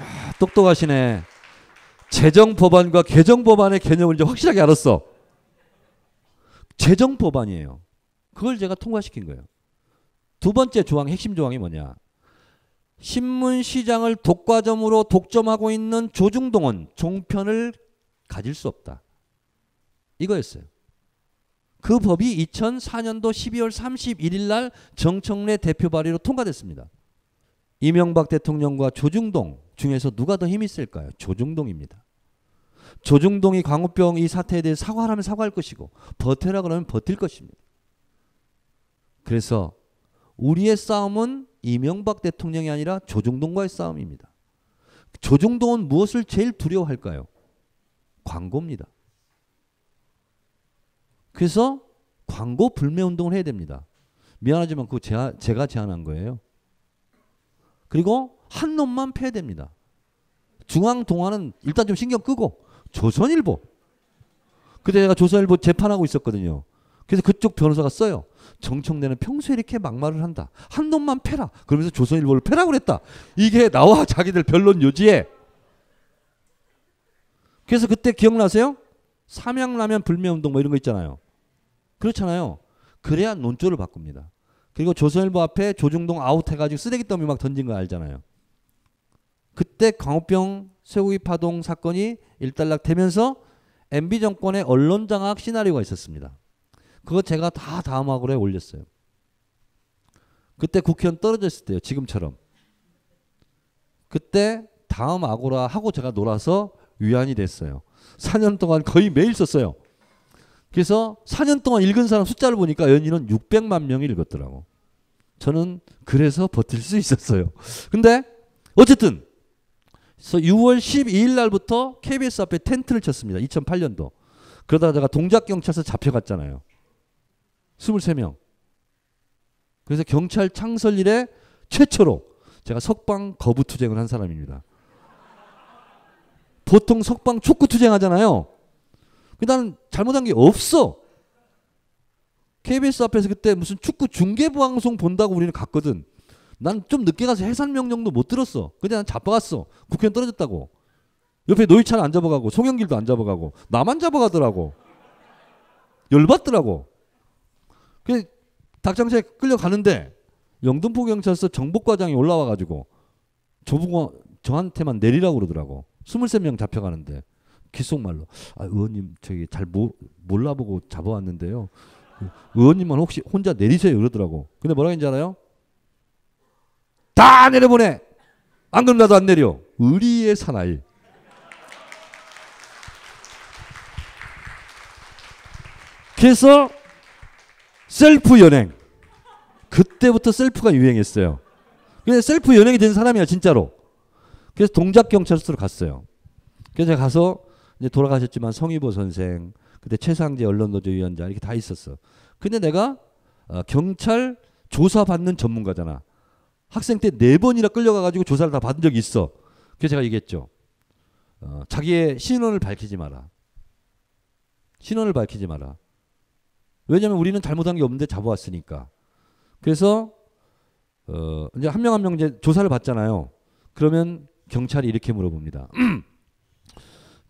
아, 똑똑하시네. 재정 법안과 개정 법안의 개념을 이제 확실하게 알았어. 재정 법안이에요. 그걸 제가 통과시킨 거예요. 두 번째 조항 핵심 조항이 뭐냐? 신문 시장을 독과점으로 독점하고 있는 조중동은 종편을 가질 수 없다. 이거였어요. 그 법이 2004년도 12월 31일 날 정청래 대표 발의로 통과됐습니다. 이명박 대통령과 조중동 중에서 누가 더 힘이 있을까요? 조중동입니다. 조중동이 광우병 이 사태에 대해 사과하면 사과할 것이고 버텨라 그러면 버틸 것입니다. 그래서 우리의 싸움은 이명박 대통령이 아니라 조중동과의 싸움입니다. 조중동은 무엇을 제일 두려워할까요? 광고입니다. 그래서 광고 불매 운동을 해야 됩니다. 미안하지만 그거 제가, 제가 제안한 거예요. 그리고 한 놈만 패됩니다. 중앙동화는 일단 좀 신경 끄고 조선일보. 그때 제가 조선일보 재판하고 있었거든요. 그래서 그쪽 변호사가 써요. 정청래는 평소에 이렇게 막말을 한다. 한 놈만 패라. 그러면서 조선일보를 패라 그랬다. 이게 나와 자기들 변론 요지에. 그래서 그때 기억나세요? 삼양라면 불매운동 뭐 이런 거 있잖아요. 그렇잖아요. 그래야 논조를 바꿉니다. 그리고 조선일보 앞에 조중동 아웃해가지고 쓰레기 더미 막 던진 거 알잖아요. 그때 광우병 쇠고기 파동 사건이 일단락 되면서 MB 정권의 언론 장악 시나리오가 있었습니다. 그거 제가 다 다음 화글에 올렸어요. 그때 국회의원 떨어졌을 때요. 지금처럼. 그때 다음 아고라 하고 제가 놀아서 위안이 됐어요. 4년 동안 거의 매일 썼어요. 그래서 4년 동안 읽은 사람 숫자를 보니까 연인은 600만 명이 읽었더라고. 저는 그래서 버틸 수 있었어요. 근데 어쨌든 그래서 6월 12일 날부터 KBS 앞에 텐트를 쳤습니다. 2008년도. 그러다가 동작 경찰서 잡혀갔잖아요. 23명. 그래서 경찰 창설 일에 최초로 제가 석방 거부 투쟁을 한 사람입니다. 보통 석방 촉구 투쟁하잖아요. 그 나는 잘못한 게 없어. KBS 앞에서 그때 무슨 축구 중계 방송 본다고 우리는 갔거든. 난 좀 늦게 가서 해산 명령도 못 들었어. 근데 난 잡아갔어. 국회의원 떨어졌다고. 옆에 노희찬 안 잡아가고 송영길도 안 잡아가고 나만 잡아가더라고. 열받더라고. 그 닭장사에 끌려가는데 영등포 경찰서 정복과장이 올라와가지고 저보고 저한테만 내리라고 그러더라고. 23명 잡혀가는데 귓속말로 아, 의원님 저기 잘 모, 몰라보고 잡아왔는데요. 그 의원님만 혹시 혼자 내리세요 그러더라고. 근데 뭐라 했는지 알아요? 다 내려보내. 안 그럼 나도 안 내려. 의리의 사나이. 그래서 셀프 연행. 그때부터 셀프가 유행했어요. 근데 셀프 연행이 된 사람이야 진짜로. 그래서 동작 경찰서로 갔어요. 그래서 제가 가서 이제 돌아가셨지만 성희보 선생, 그때 최상재 언론노조위원장 이렇게 다 있었어. 근데 내가 어, 경찰 조사 받는 전문가잖아. 학생 때 네 번이나 끌려가가지고 조사를 다 받은 적이 있어. 그래서 제가 얘기했죠. 어, 자기의 신원을 밝히지 마라. 신원을 밝히지 마라. 왜냐하면 우리는 잘못한 게 없는데 잡아왔으니까. 그래서 어, 이제 한명 한명 한 명 이제 조사를 받잖아요. 그러면 경찰이 이렇게 물어봅니다.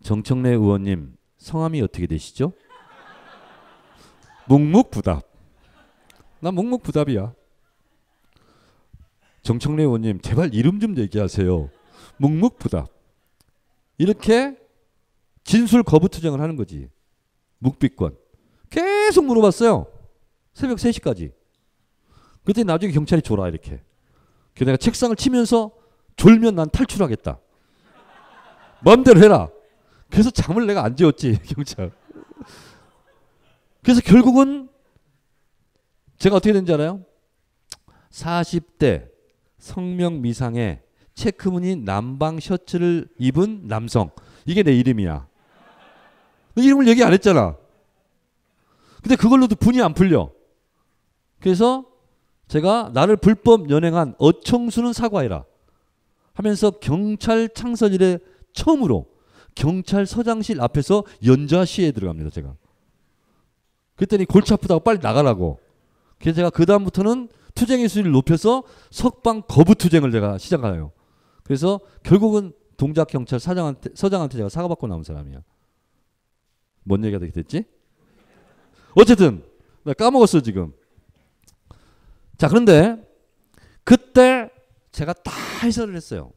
정청래 의원님 성함이 어떻게 되시죠? 묵묵부답. 나 묵묵부답이야. 정청래 의원님 제발 이름 좀 얘기하세요. 묵묵부답. 이렇게 진술 거부 투쟁을 하는 거지. 묵비권. 계속 물어봤어요. 새벽 3시까지. 그때 나중에 경찰이 졸아 이렇게. 그 내가 책상을 치면서 졸면 난 탈출하겠다. 마음대로 해라. 그래서 잠을 내가 안지웠지 경찰. 그래서 결국은 제가 어떻게 된지 알아요? 40대 성명 미상에 체크무늬 남방 셔츠를 입은 남성. 이게 내 이름이야. 이름을 얘기 안 했잖아. 근데 그걸로도 분이 안 풀려. 그래서 제가 나를 불법 연행한 어청수는 사과해라 하면서 경찰 창설일에 처음으로 경찰서장실 앞에서 연좌 시에 들어갑니다. 제가. 그랬더니 골치 아프다고 빨리 나가라고. 그래서 제가 그 다음부터는 투쟁의 수위를 높여서 석방 거부 투쟁을 제가 시작하요. 그래서 결국은 동작 경찰 사장한테 서장한테 제가 사과받고 나온 사람이야. 뭔 얘기가 되게 됐지? 어쨌든 나 까먹었어 지금. 자 그런데 그때 제가 다 해설을 했어요.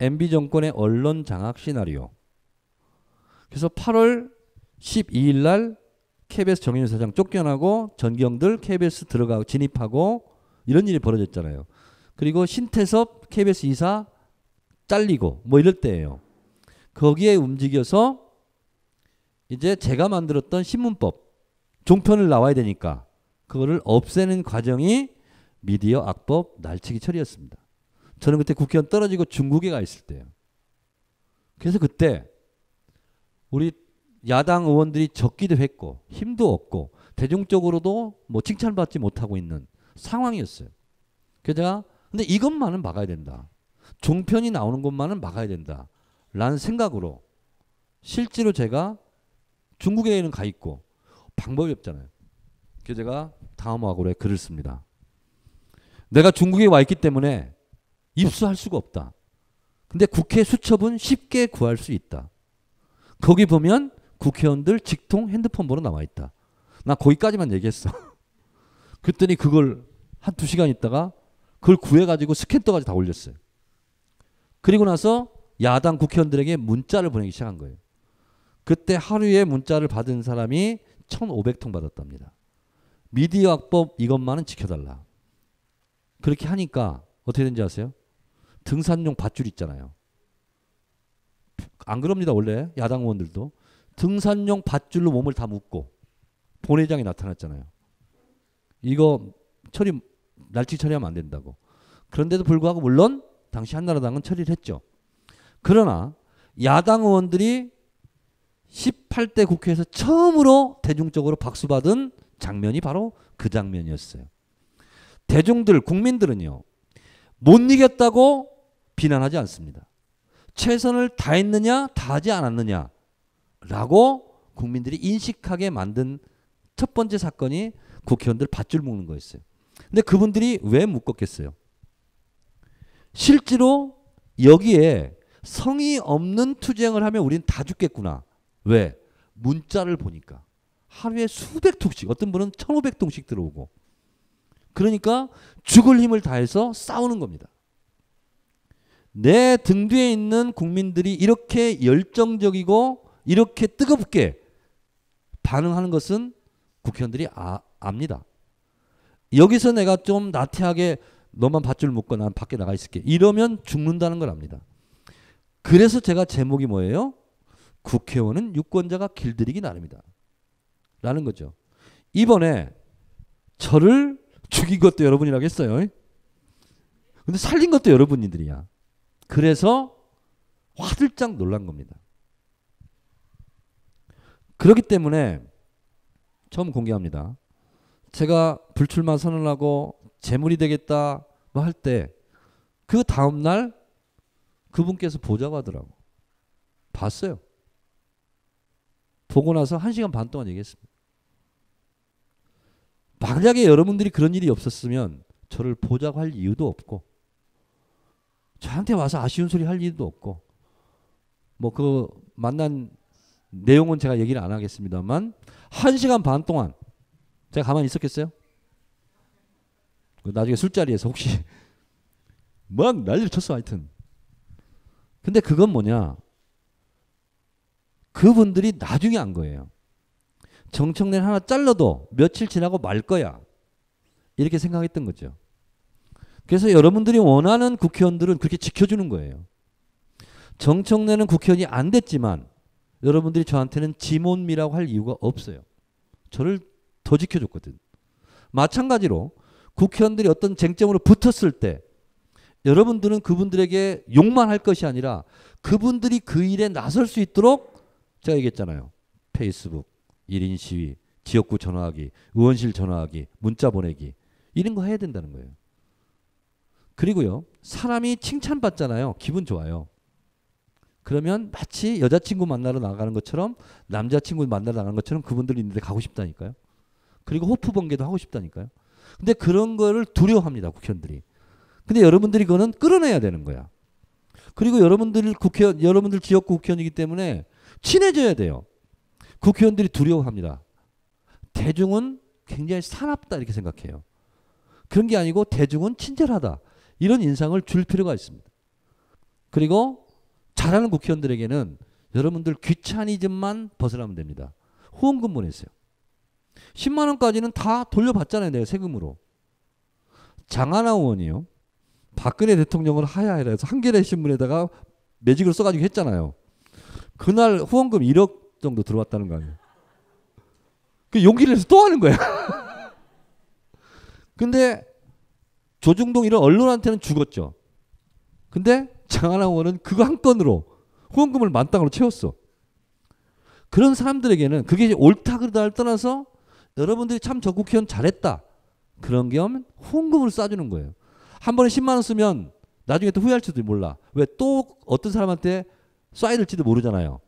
MB 정권의 언론 장악 시나리오. 그래서 8월 12일 날 KBS 정윤 사장 쫓겨나고 전경들 KBS 들어가고 진입하고 이런 일이 벌어졌잖아요. 그리고 신태섭 KBS 이사 잘리고 뭐 이럴 때예요. 거기에 움직여서 이제 제가 만들었던 신문법 종편을 나와야 되니까 그거를 없애는 과정이 미디어 악법 날치기 처리였습니다. 저는 그때 국회의원 떨어지고 중국에 가 있을 때예요. 그래서 그때 우리 야당 의원들이 적기도 했고 힘도 없고 대중적으로도 뭐 칭찬받지 못하고 있는 상황이었어요. 그래서 근데 이것만은 막아야 된다. 종편이 나오는 것만은 막아야 된다. 라는 생각으로 실제로 제가 중국에는 가 있고 방법이 없잖아요. 그래서 제가 다음 화고에 글을 씁니다. 내가 중국에 와 있기 때문에 입수할 수가 없다. 근데 국회 수첩은 쉽게 구할 수 있다. 거기 보면 국회의원들 직통 핸드폰 번호 나와 있다. 나 거기까지만 얘기했어. 그랬더니 그걸 한 두 시간 있다가 그걸 구해가지고 스캔 떠가지고 다 올렸어요. 그리고 나서 야당 국회의원들에게 문자를 보내기 시작한 거예요. 그때 하루에 문자를 받은 사람이 1,500통 받았답니다. 미디어학법 이것만은 지켜달라. 그렇게 하니까 어떻게 된지 아세요? 등산용 밧줄 있잖아요. 안 그럽니다 원래 야당 의원들도 등산용 밧줄로 몸을 다 묶고 본회장이 나타났잖아요. 이거 처리 날치 처리하면 안 된다고. 그런데도 불구하고 물론 당시 한나라당은 처리를 했죠. 그러나 야당 의원들이 18대 국회에서 처음으로 대중적으로 박수받은 장면이 바로 그 장면이었어요. 대중들, 국민들은요, 못 이겼다고 비난하지 않습니다. 최선을 다했느냐 다하지 않았느냐라고 국민들이 인식하게 만든 첫 번째 사건이 국회의원들 밧줄 묶는 거였어요. 근데 그분들이 왜 묶었겠어요? 실제로 여기에 성의 없는 투쟁을 하면 우린 다 죽겠구나. 왜? 문자를 보니까 하루에 수백 통씩 어떤 분은 1500통씩 들어오고 그러니까 죽을 힘을 다해서 싸우는 겁니다. 내등 뒤에 있는 국민들이 이렇게 열정적이고 이렇게 뜨겁게 반응하는 것은 국회의원들이 아, 압니다. 여기서 내가 좀 나태하게 너만 밧줄 묶고 난 밖에 나가 있을게. 이러면 죽는다는 걸 압니다. 그래서 제가 제목이 뭐예요? 국회의원은 유권자가 길들이기 나름이다. 라는 거죠. 이번에 저를 죽인 것도 여러분이라고 했어요. 근데 살린 것도 여러분들이야. 그래서 화들짝 놀란 겁니다. 그렇기 때문에 처음 공개합니다. 제가 불출마 선언하고 재물이 되겠다 뭐 할 때 그 다음 날 그분께서 보자고하더라고 봤어요. 보고 나서 한 시간 반 동안 얘기했습니다. 만약에 여러분들이 그런 일이 없었으면 저를 보자고할 이유도 없고 저한테 와서 아쉬운 소리 할 일도 없고 뭐 그 만난 내용은 제가 얘기를 안 하겠습니다만 한 시간 반 동안 제가 가만히 있었겠어요? 그 나중에 술자리에서 혹시 막 뭐 난리를 쳤어 하여튼 근데 그건 뭐냐 그분들이 나중에 안 거예요 정청래 하나 잘라도 며칠 지나고 말 거야 이렇게 생각했던 거죠 그래서 여러분들이 원하는 국회의원들은 그렇게 지켜주는 거예요. 정청래는 국회의원이 안 됐지만 여러분들이 저한테는 지몬미라고 할 이유가 없어요. 저를 더 지켜줬거든. 마찬가지로 국회의원들이 어떤 쟁점으로 붙었을 때 여러분들은 그분들에게 욕만 할 것이 아니라 그분들이 그 일에 나설 수 있도록 제가 얘기했잖아요. 페이스북, 1인 시위, 지역구 전화하기, 의원실 전화하기, 문자 보내기 이런 거 해야 된다는 거예요. 그리고요. 사람이 칭찬받잖아요. 기분 좋아요. 그러면 마치 여자친구 만나러 나가는 것처럼 남자친구 만나러 나가는 것처럼 그분들 있는데 가고 싶다니까요. 그리고 호프 번개도 하고 싶다니까요. 근데 그런 거를 두려워합니다. 국회의원들이. 근데 여러분들이 그거는 끌어내야 되는 거야. 그리고 여러분들 국회의원, 여러분들 지역구 국회의원이기 때문에 친해져야 돼요. 국회의원들이 두려워합니다. 대중은 굉장히 사납다 이렇게 생각해요. 그런 게 아니고 대중은 친절하다. 이런 인상을 줄 필요가 있습니다. 그리고 잘하는 국회의원들에게는 여러분들 귀차니즘만 벗어나면 됩니다. 후원금 보내세요. 10만 원까지는 다 돌려받잖아요. 내가 세금으로. 장하나 의원이요. 박근혜 대통령을 하야해라 해서 한겨레 신문에다가 매직으로 써가지고 했잖아요. 그날 후원금 1억 정도 들어왔다는 거 아니에요. 그 용기를 내서 또 하는 거예요 근데 조중동 이런 언론한테는 죽었죠. 근데 장하나 원은 그거 한 건으로 후원금을 만땅으로 채웠어. 그런 사람들에게는 그게 옳다 그르다를 떠나서 여러분들이 참 적국회원 잘했다. 그런 겸 후원금을 쏴주는 거예요. 한 번에 10만 원 쓰면 나중에 또 후회할지도 몰라. 왜 또 어떤 사람한테 쏴야 될지도 모르잖아요.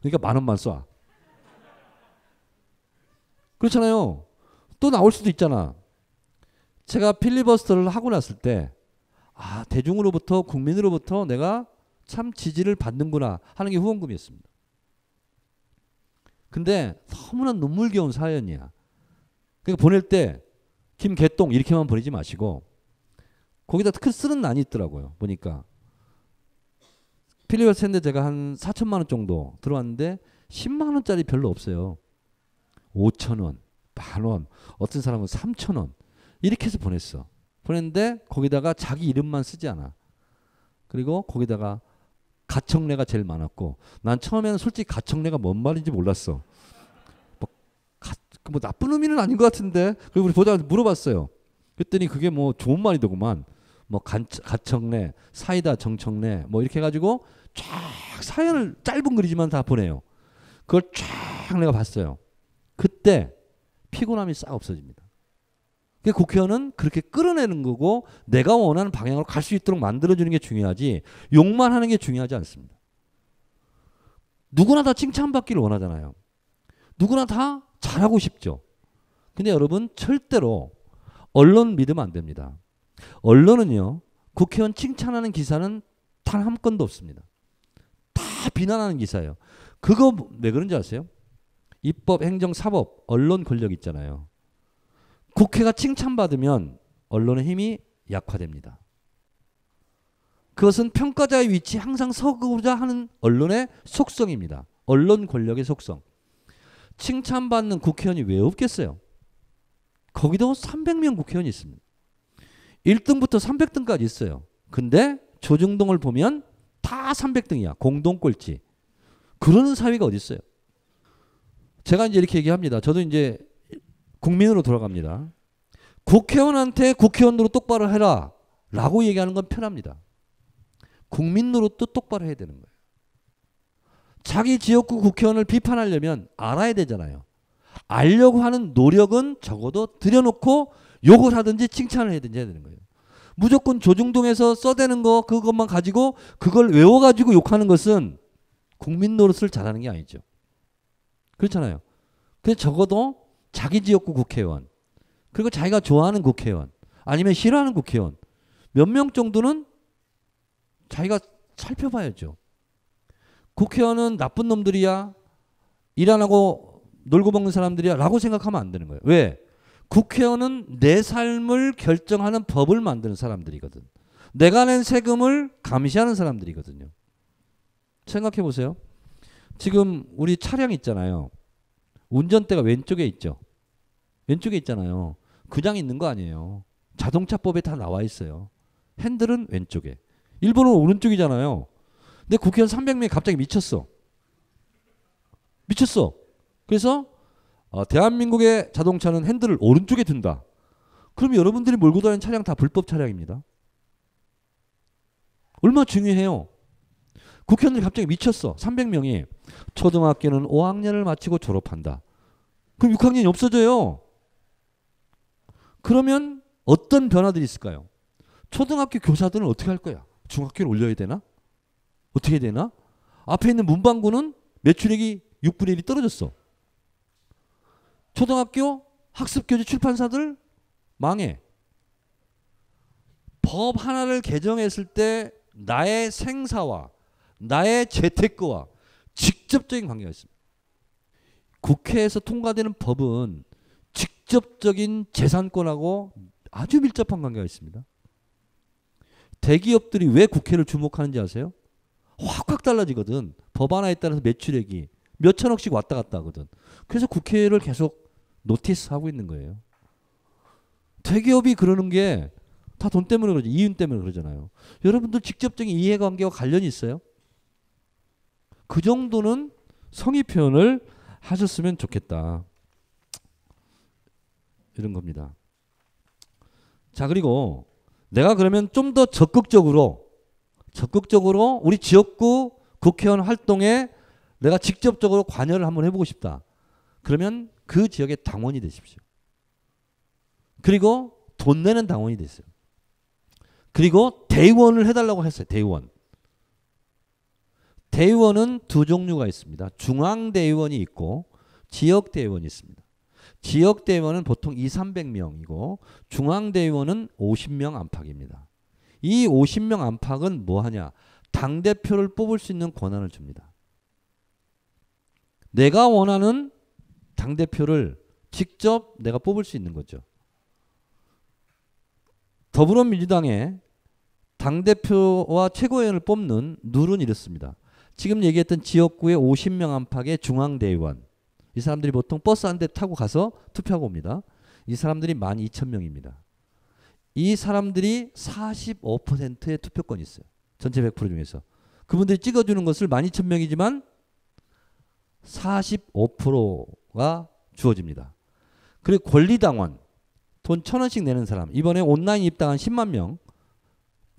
그러니까 만 원만 쏴. 그렇잖아요. 또 나올 수도 있잖아. 제가 필리버스터를 하고 났을 때 아, 대중으로부터 국민으로부터 내가 참 지지를 받는구나 하는 게 후원금이었습니다. 근데 너무나 눈물겨운 사연이야. 그러니까 보낼 때 김개똥 이렇게만 보내지 마시고 거기다 큰 쓰는 난이 있더라고요. 보니까 필리버스 터인데 제가 한 4천만 원 정도 들어왔는데 10만 원짜리 별로 없어요. 5천 원, 만 원, 어떤 사람은 3천 원. 이렇게 해서 보냈어. 보냈는데 거기다가 자기 이름만 쓰지 않아. 그리고 거기다가 가청래가 제일 많았고 난 처음에는 솔직히 가청래가 뭔 말인지 몰랐어. 뭐, 가, 그 뭐 나쁜 의미는 아닌 것 같은데 그리고 우리 보자 물어봤어요. 그랬더니 그게 뭐 좋은 말이더구만. 뭐 간, 가청래, 사이다 정청래 뭐 이렇게 해가지고 쫙 사연을 짧은 글이지만 다 보내요. 그걸 쫙 내가 봤어요. 그때 피곤함이 싹 없어집니다. 국회의원은 그렇게 끌어내는 거고 내가 원하는 방향으로 갈 수 있도록 만들어주는 게 중요하지 욕만 하는 게 중요하지 않습니다. 누구나 다 칭찬받기를 원하잖아요. 누구나 다 잘하고 싶죠. 근데 여러분 절대로 언론 믿으면 안 됩니다. 언론은요 국회의원 칭찬하는 기사는 단 한 건도 없습니다. 다 비난하는 기사예요. 그거 뭐, 왜 그런지 아세요? 입법, 행정, 사법, 언론 권력 있잖아요. 국회가 칭찬받으면 언론의 힘이 약화됩니다. 그것은 평가자의 위치 항상 서고자 하는 언론의 속성입니다. 언론 권력의 속성. 칭찬받는 국회의원이 왜 없겠어요? 거기도 300명 국회의원이 있습니다. 1등부터 300등까지 있어요. 근데 조중동을 보면 다 300등이야. 공동꼴찌. 그런 사회가 어디 있어요? 제가 이제 이렇게 얘기합니다. 저도 이제 국민으로 돌아갑니다. 국회의원한테 국회의원으로 똑바로 해라 라고 얘기하는 건 편합니다. 국민으로 또 똑바로 해야 되는 거예요. 자기 지역구 국회의원을 비판하려면 알아야 되잖아요. 알려고 하는 노력은 적어도 들여놓고 욕을 하든지 칭찬을 해든지 해야 되는 거예요. 무조건 조중동에서 써대는 거 그것만 가지고 그걸 외워가지고 욕하는 것은 국민 노릇을 잘하는 게 아니죠. 그렇잖아요. 그래서 적어도 자기 지역구 국회의원 그리고 자기가 좋아하는 국회의원 아니면 싫어하는 국회의원 몇 명 정도는 자기가 살펴봐야죠. 국회의원은 나쁜 놈들이야 일 안 하고 놀고 먹는 사람들이야 라고 생각하면 안 되는 거예요. 왜? 국회의원은 내 삶을 결정하는 법을 만드는 사람들이거든. 내가 낸 세금을 감시하는 사람들이거든요. 생각해 보세요. 지금 우리 차량 있잖아요. 운전대가 왼쪽에 있죠. 왼쪽에 있잖아요. 그냥 있는 거 아니에요. 자동차법에 다 나와 있어요. 핸들은 왼쪽에. 일본은 오른쪽이잖아요. 근데 국회의원 300명이 갑자기 미쳤어. 미쳤어. 그래서 어, 대한민국의 자동차는 핸들을 오른쪽에 든다. 그럼 여러분들이 몰고 다니는 차량 다 불법 차량입니다. 얼마나 중요해요. 국회의원들이 갑자기 미쳤어. 300명이 초등학교는 5학년을 마치고 졸업한다. 그럼 6학년이 없어져요. 그러면 어떤 변화들이 있을까요? 초등학교 교사들은 어떻게 할 거야? 중학교를 올려야 되나? 어떻게 되나? 앞에 있는 문방구는 매출액이 6분의 1이 떨어졌어. 초등학교 학습교재 출판사들 망해. 법 하나를 개정했을 때 나의 생사와 나의 재테크와 직접적인 관계가 있습니다. 국회에서 통과되는 법은 직접적인 재산권하고 아주 밀접한 관계가 있습니다. 대기업들이 왜 국회를 주목하는지 아세요? 확확 달라지거든. 법 하나에 따라서 매출액이 몇 천억씩 왔다 갔다 하거든. 그래서 국회를 계속 노티스 하고 있는 거예요. 대기업이 그러는 게 다 돈 때문에 그러죠. 이윤 때문에 그러잖아요. 여러분들 직접적인 이해관계와 관련이 있어요? 그 정도는 성의 표현을 하셨으면 좋겠다. 이런 겁니다. 자, 그리고 내가 그러면 좀 더 적극적으로 적극적으로 우리 지역구 국회의원 활동에 내가 직접적으로 관여를 한번 해보고 싶다. 그러면 그 지역의 당원이 되십시오. 그리고 돈 내는 당원이 됐어요. 그리고 대의원을 해달라고 했어요. 대의원. 대의원은 두 종류가 있습니다. 중앙대의원이 있고 지역대의원이 있습니다. 지역대의원은 보통 2, 300명이고 중앙대의원은 50명 안팎입니다. 이 50명 안팎은 뭐 하냐? 당대표를 뽑을 수 있는 권한을 줍니다. 내가 원하는 당대표를 직접 내가 뽑을 수 있는 거죠. 더불어민주당의 당대표와 최고위원을 뽑는 룰은 이렇습니다. 지금 얘기했던 지역구의 50명 안팎의 중앙대의원 이 사람들이 보통 버스 한 대 타고 가서 투표하고 옵니다. 이 사람들이 12,000명입니다. 이 사람들이 45%의 투표권이 있어요. 전체 100% 중에서. 그분들이 찍어주는 것을 12,000명이지만 45%가 주어집니다. 그리고 권리당원 돈 천원씩 내는 사람 이번에 온라인 입당한 10만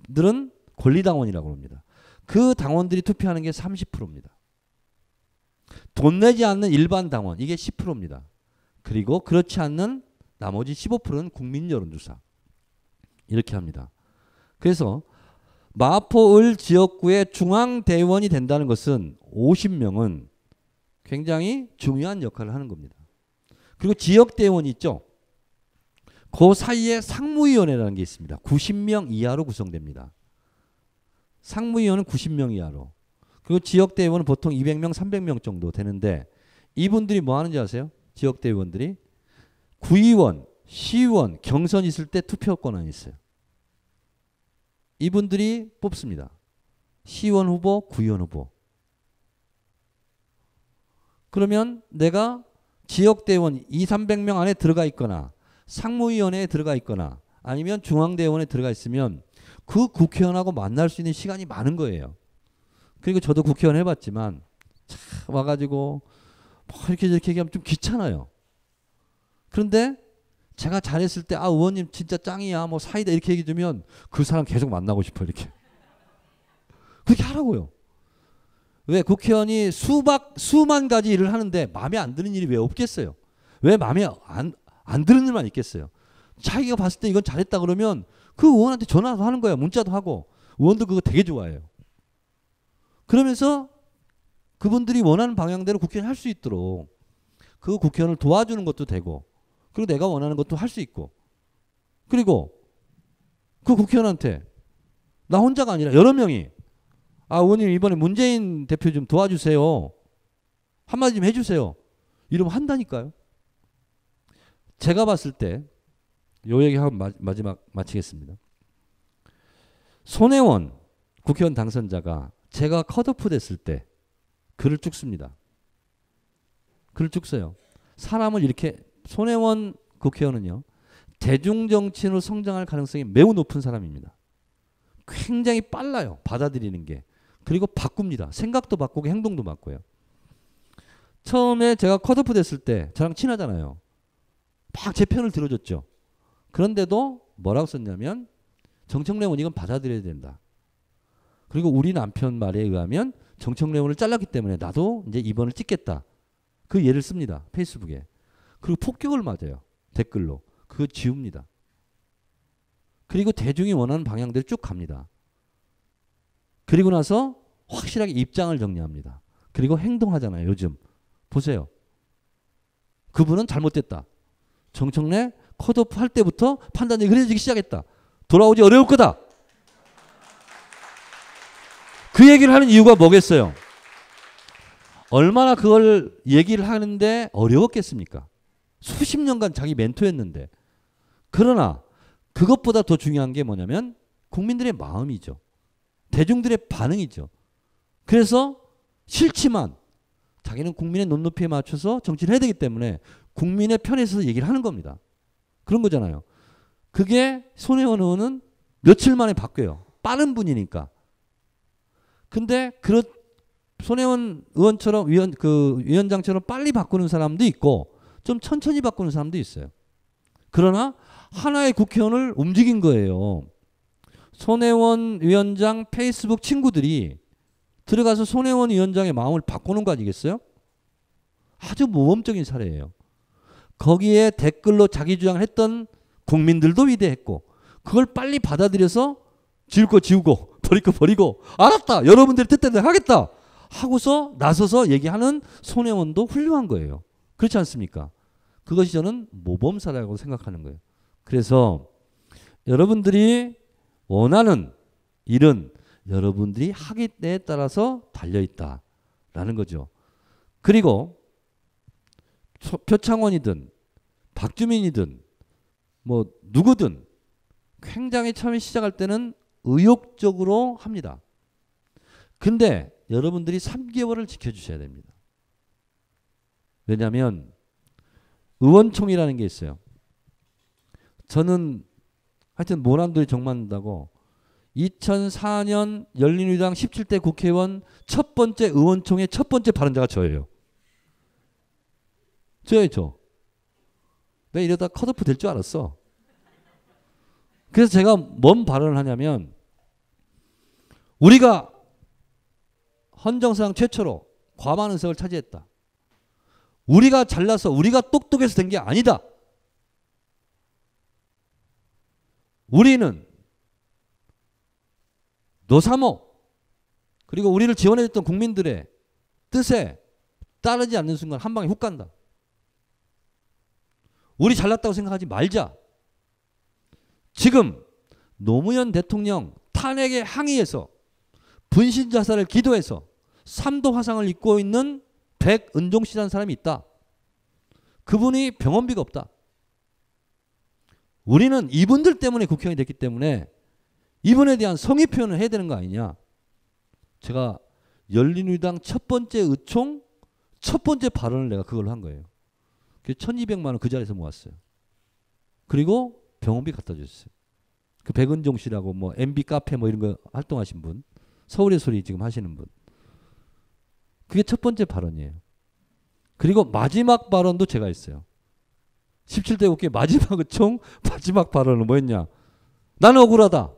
명들은 권리당원이라고 합니다. 그 당원들이 투표하는 게 30%입니다. 돈 내지 않는 일반 당원 이게 10%입니다. 그리고 그렇지 않는 나머지 15%는 국민 여론조사 이렇게 합니다. 그래서 마포을 지역구의 중앙대원이 된다는 것은 50명은 굉장히 중요한 역할을 하는 겁니다. 그리고 지역대원이 있죠. 그 사이에 상무위원회라는 게 있습니다. 90명 이하로 구성됩니다. 상무위원은 90명 이하로. 그 지역 대의원은 보통 200명, 300명 정도 되는데 이분들이 뭐 하는지 아세요? 지역 대의원들이 구의원, 시의원, 경선 있을 때 투표권은 있어요. 이분들이 뽑습니다. 시의원 후보, 구의원 후보. 그러면 내가 지역 대의원 2, 300명 안에 들어가 있거나 상무위원회에 들어가 있거나 아니면 중앙대의원에 들어가 있으면 그 국회의원하고 만날 수 있는 시간이 많은 거예요. 그리고 저도 국회의원 해봤지만 참 와가지고 뭐 이렇게 저렇게 얘기하면 좀 귀찮아요. 그런데 제가 잘했을 때아 의원님 진짜 짱이야 뭐 사이다 이렇게 얘기 주면 그 사람 계속 만나고 싶어 이렇게 그렇게 하라고요. 왜 국회의원이 수박 수만 가지 일을 하는데 마음에 안 드는 일이 왜 없겠어요? 왜 마음에 안 안 드는 일만 있겠어요? 자기가 봤을 때 이건 잘했다 그러면 그 의원한테 전화도 하는 거야 문자도 하고 의원도 그거 되게 좋아해요. 그러면서 그분들이 원하는 방향대로 국회의원 할수 있도록 그 국회의원을 도와주는 것도 되고 그리고 내가 원하는 것도 할 수 있고 그리고 그 국회의원한테 나 혼자가 아니라 여러 명이 아 의원님 이번에 문재인 대표 좀 도와주세요 한마디 좀 해주세요 이러면 한다니까요 제가 봤을 때 요 얘기하고 마지막 마치겠습니다 손혜원 국회의원 당선자가 제가 컷오프 됐을 때 글을 쭉 씁니다. 글을 쭉 써요. 사람을 이렇게 손혜원 국회의원은요. 대중정치인으로 성장할 가능성이 매우 높은 사람입니다. 굉장히 빨라요. 받아들이는 게. 그리고 바꿉니다. 생각도 바꾸고 행동도 바꿔요. 처음에 제가 컷오프 됐을 때 저랑 친하잖아요. 막 제 편을 들어줬죠. 그런데도 뭐라고 썼냐면 정청래 의원 이건 받아들여야 된다. 그리고 우리 남편 말에 의하면 정청래원을 잘랐기 때문에 나도 이제 2번을 찍겠다. 그 예를 씁니다. 페이스북에. 그리고 폭격을 맞아요. 댓글로. 그거 지웁니다. 그리고 대중이 원하는 방향대로 쭉 갑니다. 그리고 나서 확실하게 입장을 정리합니다. 그리고 행동하잖아요, 요즘. 보세요. 그분은 잘못됐다. 정청래 컷오프 할 때부터 판단이 흐려지기 시작했다. 돌아오지 어려울 거다. 그 얘기를 하는 이유가 뭐겠어요? 얼마나 그걸 얘기를 하는데 어려웠겠습니까? 수십 년간 자기 멘토였는데. 그러나 그것보다 더 중요한 게 뭐냐면 국민들의 마음이죠. 대중들의 반응이죠. 그래서 싫지만 자기는 국민의 눈높이에 맞춰서 정치를 해야 되기 때문에 국민의 편에서 얘기를 하는 겁니다. 그런 거잖아요. 그게 손혜원 의원은 며칠 만에 바뀌어요. 빠른 분이니까. 근데 그런 손혜원 의원처럼 위원 그 위원장처럼 빨리 바꾸는 사람도 있고 좀 천천히 바꾸는 사람도 있어요. 그러나 하나의 국회의원을 움직인 거예요. 손혜원 위원장 페이스북 친구들이 들어가서 손혜원 위원장의 마음을 바꾸는 거 아니겠어요? 아주 모범적인 사례예요. 거기에 댓글로 자기 주장을 했던 국민들도 위대했고 그걸 빨리 받아들여서 지울 거 지우고 버리고 버리고 알았다. 여러분들이 뜻대로 하겠다. 하고서 나서서 얘기하는 손혜원도 훌륭한 거예요. 그렇지 않습니까? 그것이 저는 모범사라고 생각하는 거예요. 그래서 여러분들이 원하는 일은 여러분들이 하기 때에 따라서 달려있다라는 거죠. 그리고 표창원이든 박주민이든 뭐 누구든 굉장히 처음에 시작할 때는 의욕적으로 합니다. 근데 여러분들이 3개월을 지켜주셔야 됩니다. 왜냐하면 의원총이라는 게 있어요. 저는 하여튼 모난도에 정맞다고 2004년 열린우당 17대 국회의원 첫 번째 의원총회 첫 번째 발언자가 저예요. 저예요, 저. 내가 이러다 컷오프 될 줄 알았어. 그래서 제가 뭔 발언을 하냐면 우리가 헌정사상 최초로 과반 의석을 차지했다. 우리가 잘나서 우리가 똑똑해서 된 게 아니다. 우리는 노사모 그리고 우리를 지원해줬던 국민들의 뜻에 따르지 않는 순간 한 방에 훅 간다. 우리 잘났다고 생각하지 말자. 지금 노무현 대통령 탄핵에 항의해서 분신 자살을 기도해서 삼도 화상을 입고 있는 백은종 씨라는 사람이 있다. 그분이 병원비가 없다. 우리는 이분들 때문에 국회의원이 됐기 때문에 이분에 대한 성의 표현을 해야 되는 거 아니냐. 제가 열린우리당 첫 번째 의총 첫 번째 발언을 내가 그걸로 한 거예요. 그 1200만 원 그 자리에서 모았어요. 그리고 병원비 갖다 주셨어요그 백은종 씨라고 뭐 MB 카페 뭐 이런 거 활동하신 분, 서울의 소리 지금 하시는 분. 그게 첫 번째 발언이에요. 그리고 마지막 발언도 제가 했어요. 17대 국회 마지막 총 마지막 발언은 뭐였냐? 나는 억울하다.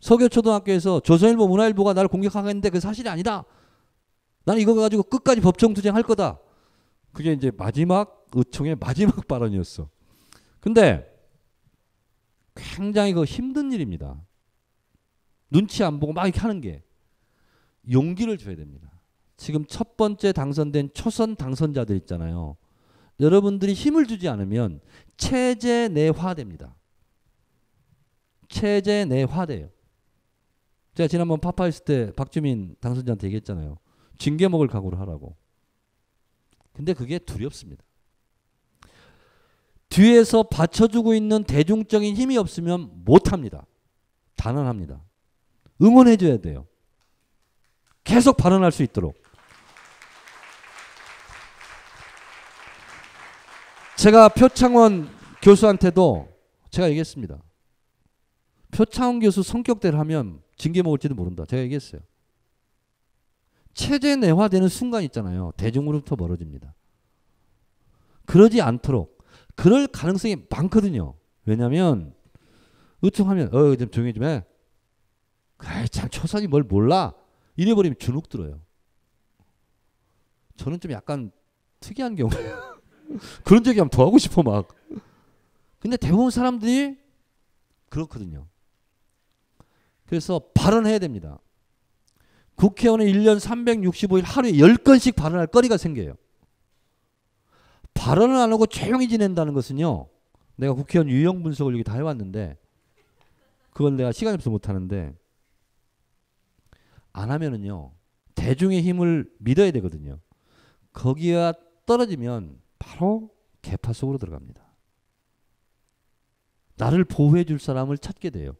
서교초등학교에서 조선일보 문화일보가 나를 공격하겠는데 그 사실이 아니다. 나는 이거 가지고 끝까지 법정 투쟁할 거다. 그게 이제 마지막 의총의 마지막 발언이었어. 근데 굉장히 그 힘든 일입니다. 눈치 안 보고 막 이렇게 하는 게 용기를 줘야 됩니다. 지금 첫 번째 당선된 초선 당선자들 있잖아요. 여러분들이 힘을 주지 않으면 체제 내화됩니다. 체제 내화돼요. 제가 지난번 파파 있을 때 박주민 당선자한테 얘기했잖아요. 징계 먹을 각오를 하라고. 근데 그게 두렵습니다. 뒤에서 받쳐주고 있는 대중적인 힘이 없으면 못합니다. 단언합니다. 응원해줘야 돼요. 계속 발언할 수 있도록. 제가 표창원 교수한테도 제가 얘기했습니다. 표창원 교수 성격대로 하면 징계 먹을지도 모른다. 제가 얘기했어요. 체제 내화되는 순간 있잖아요. 대중으로부터 멀어집니다. 그러지 않도록 그럴 가능성이 많거든요. 왜냐면 으퉁하면 어좀 조용히 좀 해. 그참 초선이 뭘 몰라. 이래버리면 주눅 들어요. 저는 좀 약간 특이한 경우예요. 그런 적이 한번더 하고 싶어 막. 근데 대부분 사람들이 그렇거든요. 그래서 발언해야 됩니다. 국회의원은 1년 365일 하루에 10건씩 발언할 거리가 생겨요. 발언을 안 하고 조용히 지낸다는 것은요. 내가 국회의원 유형 분석을 여기 다 해왔는데 그걸 내가 시간이 없어 서 못하는데 안 하면은요. 대중의 힘을 믿어야 되거든요. 거기가 떨어지면 바로 개파 속으로 들어갑니다. 나를 보호해 줄 사람을 찾게 돼요.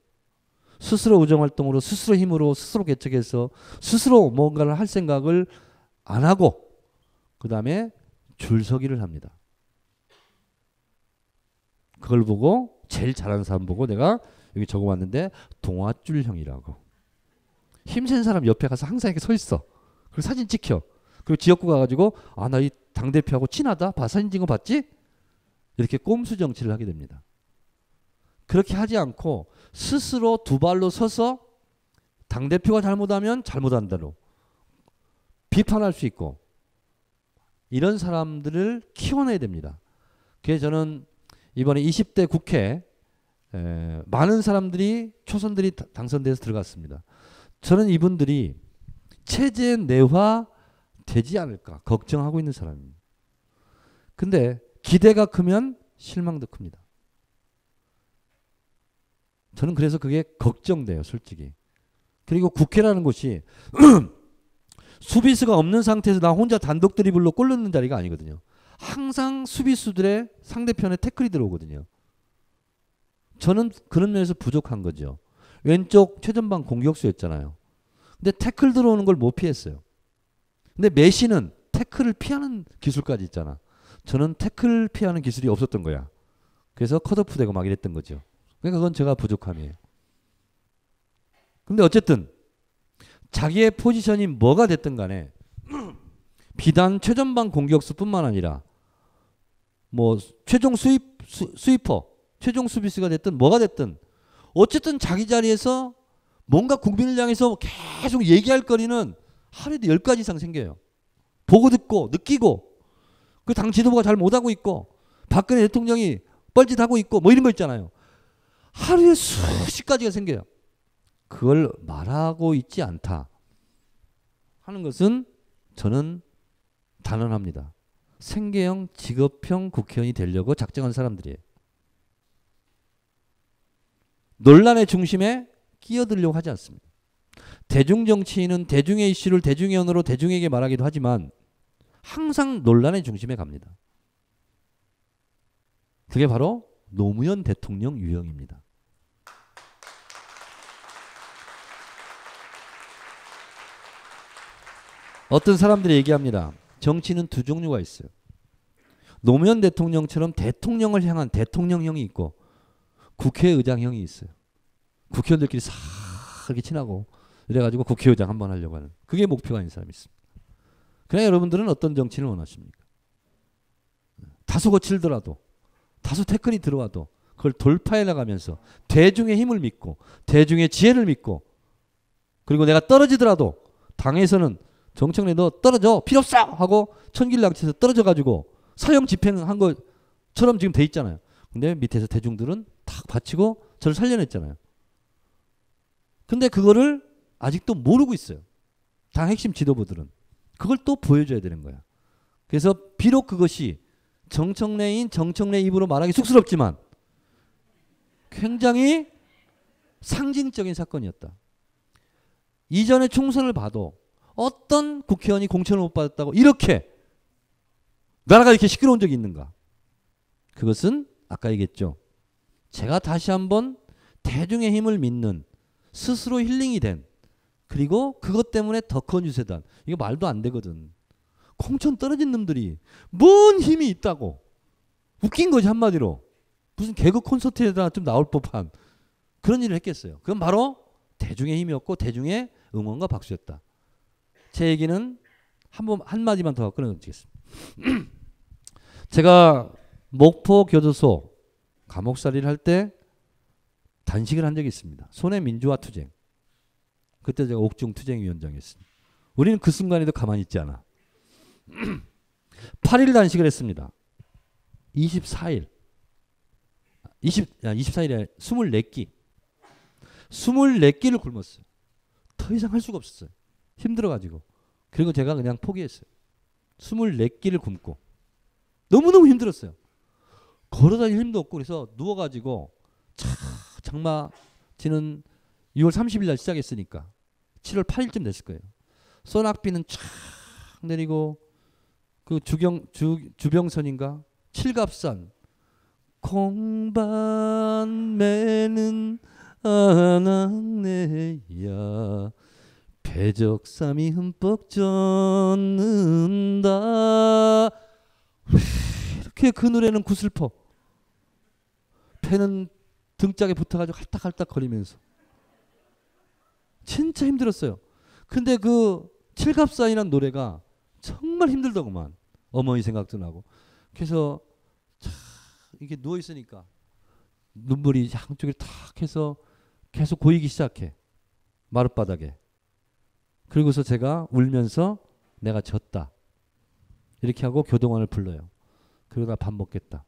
스스로 우정활동으로 스스로 힘으로 스스로 개척해서 스스로 뭔가를 할 생각을 안 하고 그 다음에 줄서기를 합니다. 그걸 보고 제일 잘하는 사람 보고 내가 여기 적어봤는데 동아줄형이라고 힘센 사람 옆에 가서 항상 이렇게 서 있어. 그리고 사진 찍혀. 그리고 지역구 가가지고 아 나 이 당 대표하고 친하다. 봐 사진 찍은 거 봤지? 이렇게 꼼수 정치를 하게 됩니다. 그렇게 하지 않고 스스로 두 발로 서서 당 대표가 잘못하면 잘못한 다로 비판할 수 있고 이런 사람들을 키워내야 됩니다. 그게 저는 이번에 20대 국회 에, 많은 사람들이 초선들이 당선돼서 들어갔습니다. 저는 이분들이 체제 내화 되지 않을까 걱정하고 있는 사람입니다. 근데 기대가 크면 실망도 큽니다. 저는 그래서 그게 걱정돼요, 솔직히. 그리고 국회라는 곳이 수비수가 없는 상태에서 나 혼자 단독 드리블로 골 넣는 자리가 아니거든요. 항상 수비수들의 상대편의 태클이 들어오거든요. 저는 그런 면에서 부족한 거죠. 왼쪽 최전방 공격수였잖아요. 근데 태클 들어오는 걸 못 피했어요. 근데 메시는 태클을 피하는 기술까지 있잖아. 저는 태클 피하는 기술이 없었던 거야. 그래서 컷오프 되고 막 이랬던 거죠. 그러니까 그건 제가 부족함이에요. 근데 어쨌든 자기의 포지션이 뭐가 됐든 간에 비단 최전방 공격수뿐만 아니라 뭐 최종 수입 수, 스위퍼, 최종 수비수가 됐든 뭐가 됐든 어쨌든 자기 자리에서 뭔가 국민을 향해서 계속 얘기할 거리는 하루에도 10가지 이상 생겨요. 보고 듣고 느끼고 그 당 지도부가 잘 못하고 있고 박근혜 대통령이 뻘짓하고 있고 뭐 이런 거 있잖아요. 하루에 수십 가지가 생겨요. 그걸 말하고 있지 않다 하는 것은 저는 단언합니다. 생계형 직업형 국회의원이 되려고 작정한 사람들이에요. 논란의 중심에 끼어들려고 하지 않습니다. 대중 정치인은 대중의 이슈를 대중의 언어로 대중에게 말하기도 하지만 항상 논란의 중심에 갑니다. 그게 바로 노무현 대통령 유형입니다. 어떤 사람들이 얘기합니다. 정치는 두 종류가 있어요. 노무현 대통령처럼 대통령을 향한 대통령형이 있고 국회의장형이 있어요. 국회의원들끼리 싹 친하고 이래가지고 국회의장 한번 하려고 하는 그게 목표가 있는 사람이 있습니다. 그냥 여러분들은 어떤 정치를 원하십니까? 다소 거칠더라도 다소 태클이 들어와도 그걸 돌파해 나가면서 대중의 힘을 믿고 대중의 지혜를 믿고 그리고 내가 떨어지더라도 당에서는 정청래 너 떨어져 필요 없어 하고 천길낙지에서 떨어져가지고 사형 집행한 것처럼 지금 돼 있잖아요. 근데 밑에서 대중들은 탁받치고 저를 살려냈잖아요. 근데 그거를 아직도 모르고 있어요. 당 핵심 지도부들은 그걸 또 보여줘야 되는 거야. 그래서 비록 그것이 정청래인 정청래 입으로 말하기 쑥스럽지만 굉장히 상징적인 사건이었다. 이전의 총선을 봐도 어떤 국회의원이 공천을 못 받았다고 이렇게 나라가 이렇게 시끄러운 적이 있는가? 그것은 아까 얘기했죠. 제가 다시 한번 대중의 힘을 믿는 스스로 힐링이 된 그리고 그것 때문에 더 큰 유세단 이거 말도 안 되거든. 공천 떨어진 놈들이 뭔 힘이 있다고 웃긴 거지 한마디로 무슨 개그 콘서트에다 좀 나올 법한 그런 일을 했겠어요. 그건 바로 대중의 힘이었고 대중의 응원과 박수였다. 제 얘기는 한 번 한마디만 더 끊어드리겠습니다. 제가 목포 교도소 감옥살이를 할 때 단식을 한 적이 있습니다. 손해 민주화 투쟁. 그때 제가 옥중 투쟁위원장이었습니다. 우리는 그 순간에도 가만히 있지 않아. 8일 단식을 했습니다. 24일. 20, 24일에 24끼. 24끼를 굶었어요. 더 이상 할 수가 없었어요. 힘들어가지고. 그리고 제가 그냥 포기했어요. 24끼를 굶고. 너무너무 힘들었어요. 걸어다닐 힘도 없고 그래서 누워가지고 차, 장마 지는 6월 30일 날 시작했으니까 7월 8일쯤 됐을 거예요. 소낙비는 쫙 내리고 그 주경 주 주병선인가 칠갑산 공반매는 안악내야 해적삼이 흠뻑 젖는다. 이렇게 그 노래는 구슬퍼. 팬는 등짝에 붙어가지고 할딱할딱 거리면서. 진짜 힘들었어요. 근데 그 칠갑산이란 노래가 정말 힘들더구만. 어머니 생각도 나고. 그래서 참 이게 누워 있으니까 눈물이 양쪽에 탁 해서 계속 고이기 시작해. 마룻바닥에. 그리고서 제가 울면서 내가 졌다. 이렇게 하고 교동원을 불러요. 그러다 밥 먹겠다.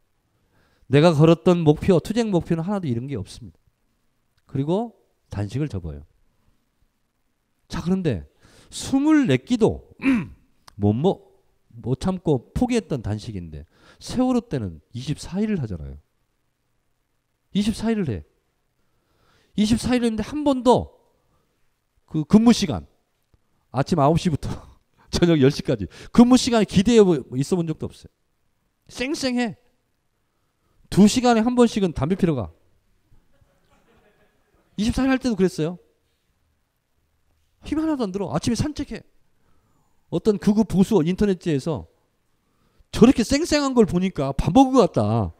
내가 걸었던 목표, 투쟁 목표는 하나도 이런 게 없습니다. 그리고 단식을 접어요. 자, 그런데 2 4기도 못, 먹, 못 참고 포기했던 단식인데 세월호 때는 24일을 하잖아요. 24일을 해. 24일을 했는데 한 번도 그 근무 시간 아침 9시부터 저녁 10시까지 근무 시간에 기대해 있어 본 적도 없어요. 쌩쌩해. 두 시간에 한 번씩은 담배 피러 가. 24일 할 때도 그랬어요. 힘 하나도 안 들어. 아침에 산책해. 어떤 극우 보수 인터넷지에서 저렇게 쌩쌩한 걸 보니까 밥 먹은 것 같다.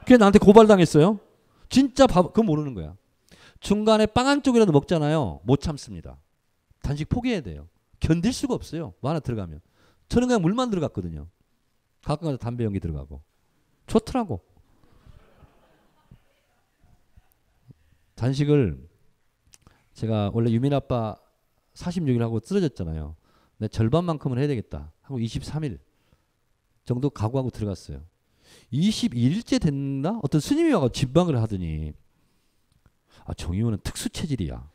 그게 나한테 고발당했어요. 진짜 밥, 그건 모르는 거야. 중간에 빵 한 쪽이라도 먹잖아요. 못 참습니다. 단식 포기해야 돼요. 견딜 수가 없어요. 만화 들어가면. 저는 그냥 물만 들어갔거든요. 가끔가다 담배 연기 들어가고. 좋더라고. 단식을 제가 원래 유민 아빠 46일 하고 쓰러졌잖아요. 내 절반만큼은 해야 되겠다 하고 23일 정도 각오하고 들어갔어요. 2 1일째 됐나? 어떤 스님이 와서 진방을 하더니 아 정의원은 특수 체질이야.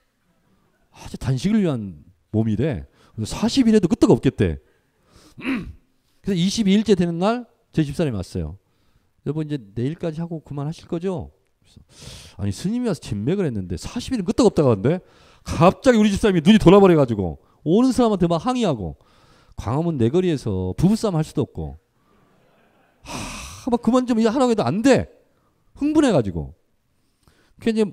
아주 단식을 위한 몸이래. 그래서 40일에도 끄떡 없겠대. 그래서 22일째 되는 날 제 집사람이 왔어요. 여러분 이제 내일까지 하고 그만하실 거죠? 아니 스님이 와서 진맥을 했는데 40일은 끄떡 없다고 하는데 갑자기 우리 집사람이 눈이 돌아버려가지고 오는 사람한테 막 항의하고 광화문 내거리에서 부부싸움 할 수도 없고 하, 막 그만 좀 하라고 해도 안 돼. 흥분해가지고. 그게 이제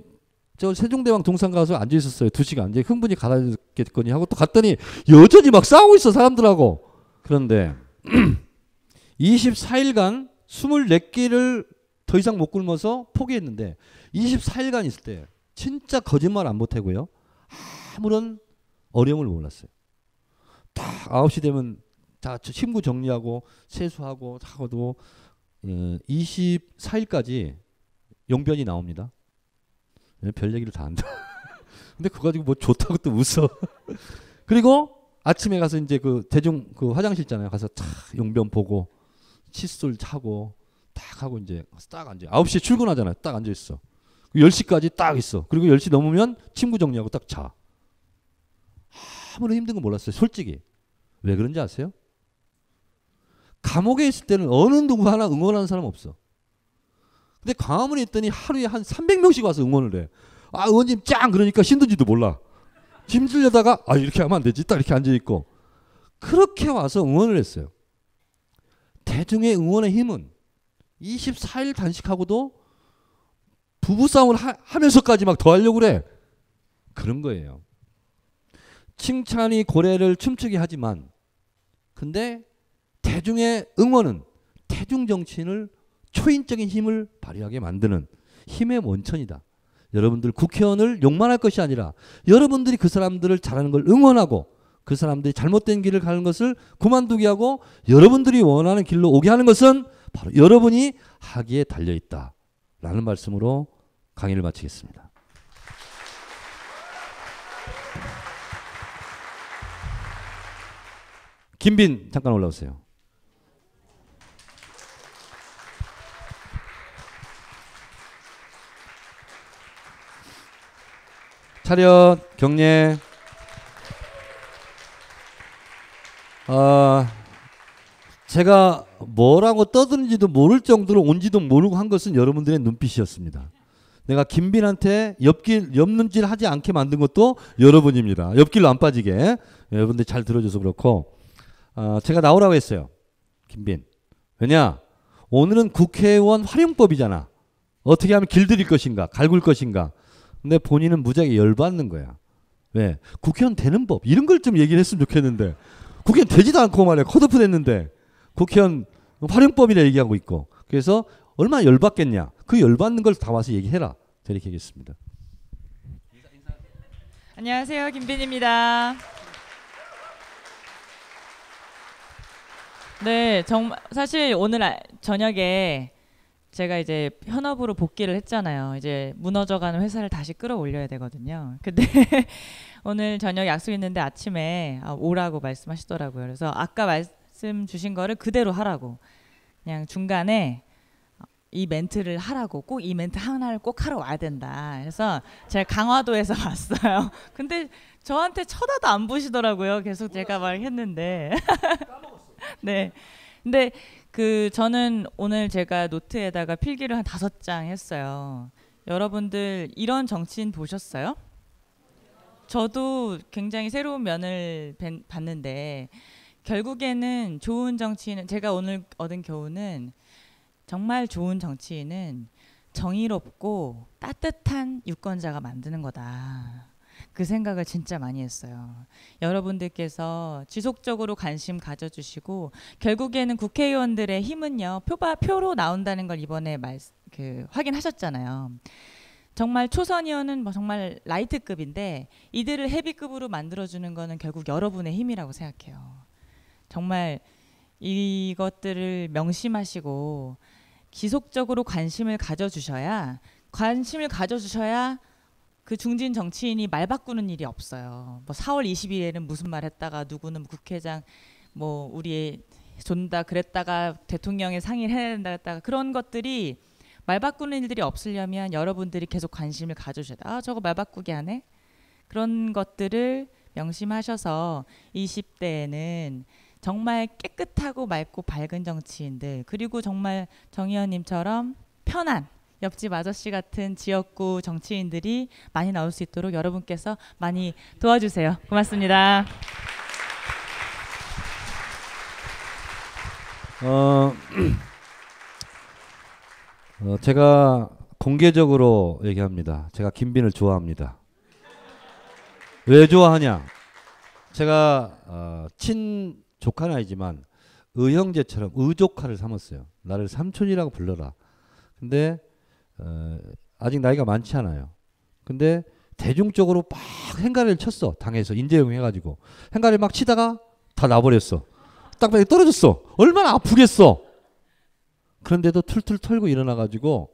저 세종대왕 동상 가서 앉아 있었어요. 두 시간. 이제 흥분이 가라앉겠거니 하고 또 갔더니 여전히 막 싸우고 있어 사람들하고. 그런데 24일간 2 4개를더 이상 못 굶어서 포기했는데 24일간 있을 때 진짜 거짓말 안 못하고요. 아무런 어려움을 몰랐어요. 딱 9시 되면 다 침구 정리하고 세수하고 하고도 24일까지 어, 용변이 나옵니다. 별 얘기를 다 한다. 근데 그거 가지고 뭐 좋다고 또 웃어. 그리고 아침에 가서 이제 그 대중 그 화장실 있잖아요. 가서 탁 용변 보고 칫솔 차고 딱 하고 이제 딱 앉아. 9시에 출근하잖아요. 딱 앉아 있어. 10시까지 그 딱 있어. 그리고 10시 넘으면 친구 정리하고 딱 자. 아무런 힘든 거 몰랐어요. 솔직히. 왜 그런지 아세요? 감옥에 있을 때는 어느 누구 하나 응원하는 사람 없어. 근데 광화문에 있더니 하루에 한 300명씩 와서 응원을 해. 아, 의원님 짱! 그러니까 힘든지도 몰라. 힘들려다가, 아, 이렇게 하면 안 되지. 딱 이렇게 앉아있고. 그렇게 와서 응원을 했어요. 대중의 응원의 힘은 24일 단식하고도 부부싸움을 하, 면서까지막 더하려고 그래. 그런 거예요. 칭찬이 고래를 춤추게 하지만, 근데 대중의 응원은 대중 정치인을 초인적인 힘을 발휘하게 만드는 힘의 원천이다. 여러분들 국회의원을 욕만 할 것이 아니라 여러분들이 그 사람들을 잘하는 걸 응원하고 그 사람들이 잘못된 길을 가는 것을 그만두게 하고 여러분들이 원하는 길로 오게 하는 것은 바로 여러분이 하기에 달려 있다. 라는 말씀으로 강의를 마치겠습니다. 김빈 잠깐 올라오세요. 차렷 경례. 아 제가 뭐라고 떠드는지도 모를 정도로 온지도 모르고 한 것은 여러분들의 눈빛이었습니다. 내가 김빈한테 옆길 옆눈질 하지 않게 만든 것도 여러분입니다. 옆길로 안 빠지게 여러분들 잘 들어줘서 그렇고 아, 제가 나오라고 했어요. 김빈. 왜냐? 오늘은 국회의원 활용법이잖아. 어떻게 하면 길들일 것인가, 갈굴 것인가. 근데 본인은 무지하게 열받는 거야. 왜? 국회의원 되는 법 이런 걸 좀 얘기를 했으면 좋겠는데 국회의원 되지도 않고 말이야 컷오프 됐는데 국회의원 활용법이라 얘기하고 있고 그래서 얼마나 열받겠냐 그 열받는 걸 담아서 얘기해라 이렇게 얘기습니다 안녕하세요 김빈입니다. 네, 정 사실 오늘 아, 저녁에 제가 이제 현업으로 복귀를 했잖아요. 이제 무너져가는 회사를 다시 끌어올려야 되거든요. 근데 오늘 저녁 약속 있는데 아침에 아, 오라고 말씀하시더라고요. 그래서 아까 말씀 주신 거를 그대로 하라고. 그냥 중간에 어, 이 멘트를 하라고 꼭 이 멘트 하나를 꼭 하러 와야 된다. 그래서 제가 강화도에서 왔어요. 근데 저한테 쳐다도 안 보시더라고요. 계속 제가 말 했는데. 네. 근데 그 저는 오늘 제가 노트에다가 필기를 한 다섯 장 했어요. 여러분들 이런 정치인 보셨어요? 저도 굉장히 새로운 면을 봤는데 결국에는 좋은 정치인은 제가 오늘 얻은 교훈은 정말 좋은 정치인은 정의롭고 따뜻한 유권자가 만드는 거다. 그 생각을 진짜 많이 했어요. 여러분들께서 지속적으로 관심 가져주시고 결국에는 국회의원들의 힘은요 표바 표로 나온다는 걸 이번에 말, 그 확인하셨잖아요. 정말 초선 의원은 뭐 정말 라이트급인데 이들을 헤비급으로 만들어주는 거는 결국 여러분의 힘이라고 생각해요. 정말 이것들을 명심하시고 지속적으로 관심을 가져주셔야 관심을 가져주셔야 그 중진 정치인이 말 바꾸는 일이 없어요. 뭐 4월 20일에는 무슨 말 했다가 누구는 국회장 뭐 우리 존다 그랬다가 대통령의 상의를 해야 된다 했다가 그런 것들이 말 바꾸는 일들이 없으려면 여러분들이 계속 관심을 가져주셔야 돼. 아, 저거 말 바꾸기 하네. 그런 것들을 명심하셔서 20대에는 정말 깨끗하고 맑고 밝은 정치인들 그리고 정말 정 의원님처럼 편한 옆집 아저씨 같은 지역구 정치인들이 많이 나올 수 있도록 여러분께서 많이 도와주세요. 고맙습니다. 어, 어, 제가 공개적으로 얘기합니다. 제가 김빈을 좋아합니다. 왜 좋아하냐? 제가 어, 친 조카는 아니지만 의형제처럼 의조카를 삼았어요. 나를 삼촌이라고 불러라. 근데 어, 아직 나이가 많지 않아요. 근데 대중적으로 막 행가리를 쳤어. 당해서 인재용 해가지고 행가리 막 치다가 다 나버렸어. 딱딱 떨어졌어. 얼마나 아프겠어. 그런데도 툴툴 털고 일어나가지고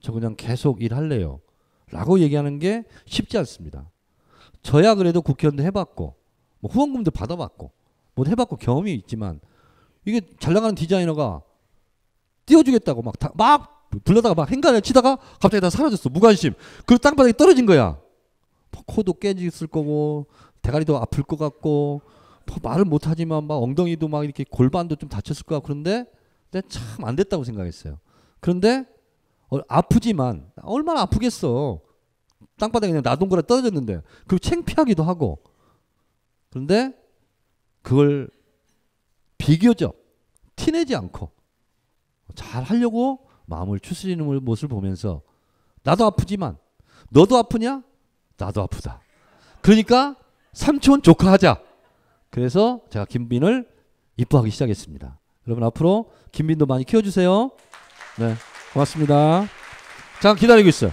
저 그냥 계속 일할래요. 라고 얘기하는 게 쉽지 않습니다. 저야 그래도 국회의원도 해봤고 뭐 후원금도 받아봤고 뭐 해봤고 경험이 있지만 이게 잘 나가는 디자이너가 띄워주겠다고 막, 다, 막 불러다가 막 행간을 치다가 갑자기 다 사라졌어. 무관심. 그리고 땅바닥에 떨어진 거야. 뭐 코도 깨졌을 거고 대가리도 아플 것 같고 뭐 말을 못하지만 막 엉덩이도 막 이렇게 골반도 좀 다쳤을 것 같고 그런데 참 안 됐다고 생각했어요. 그런데 어, 아프지만 얼마나 아프겠어. 땅바닥에 그냥 나동그라 떨어졌는데 그리고 창피하기도 하고 그런데 그걸 비교적 티내지 않고 잘 하려고 마음을 추스리는 모습을 보면서 나도 아프지만 너도 아프냐? 나도 아프다. 그러니까 삼촌 조카하자. 그래서 제가 김빈을 이뻐하기 시작했습니다. 여러분 앞으로 김빈도 많이 키워주세요. 네, 고맙습니다. 잠깐 기다리고 있어요.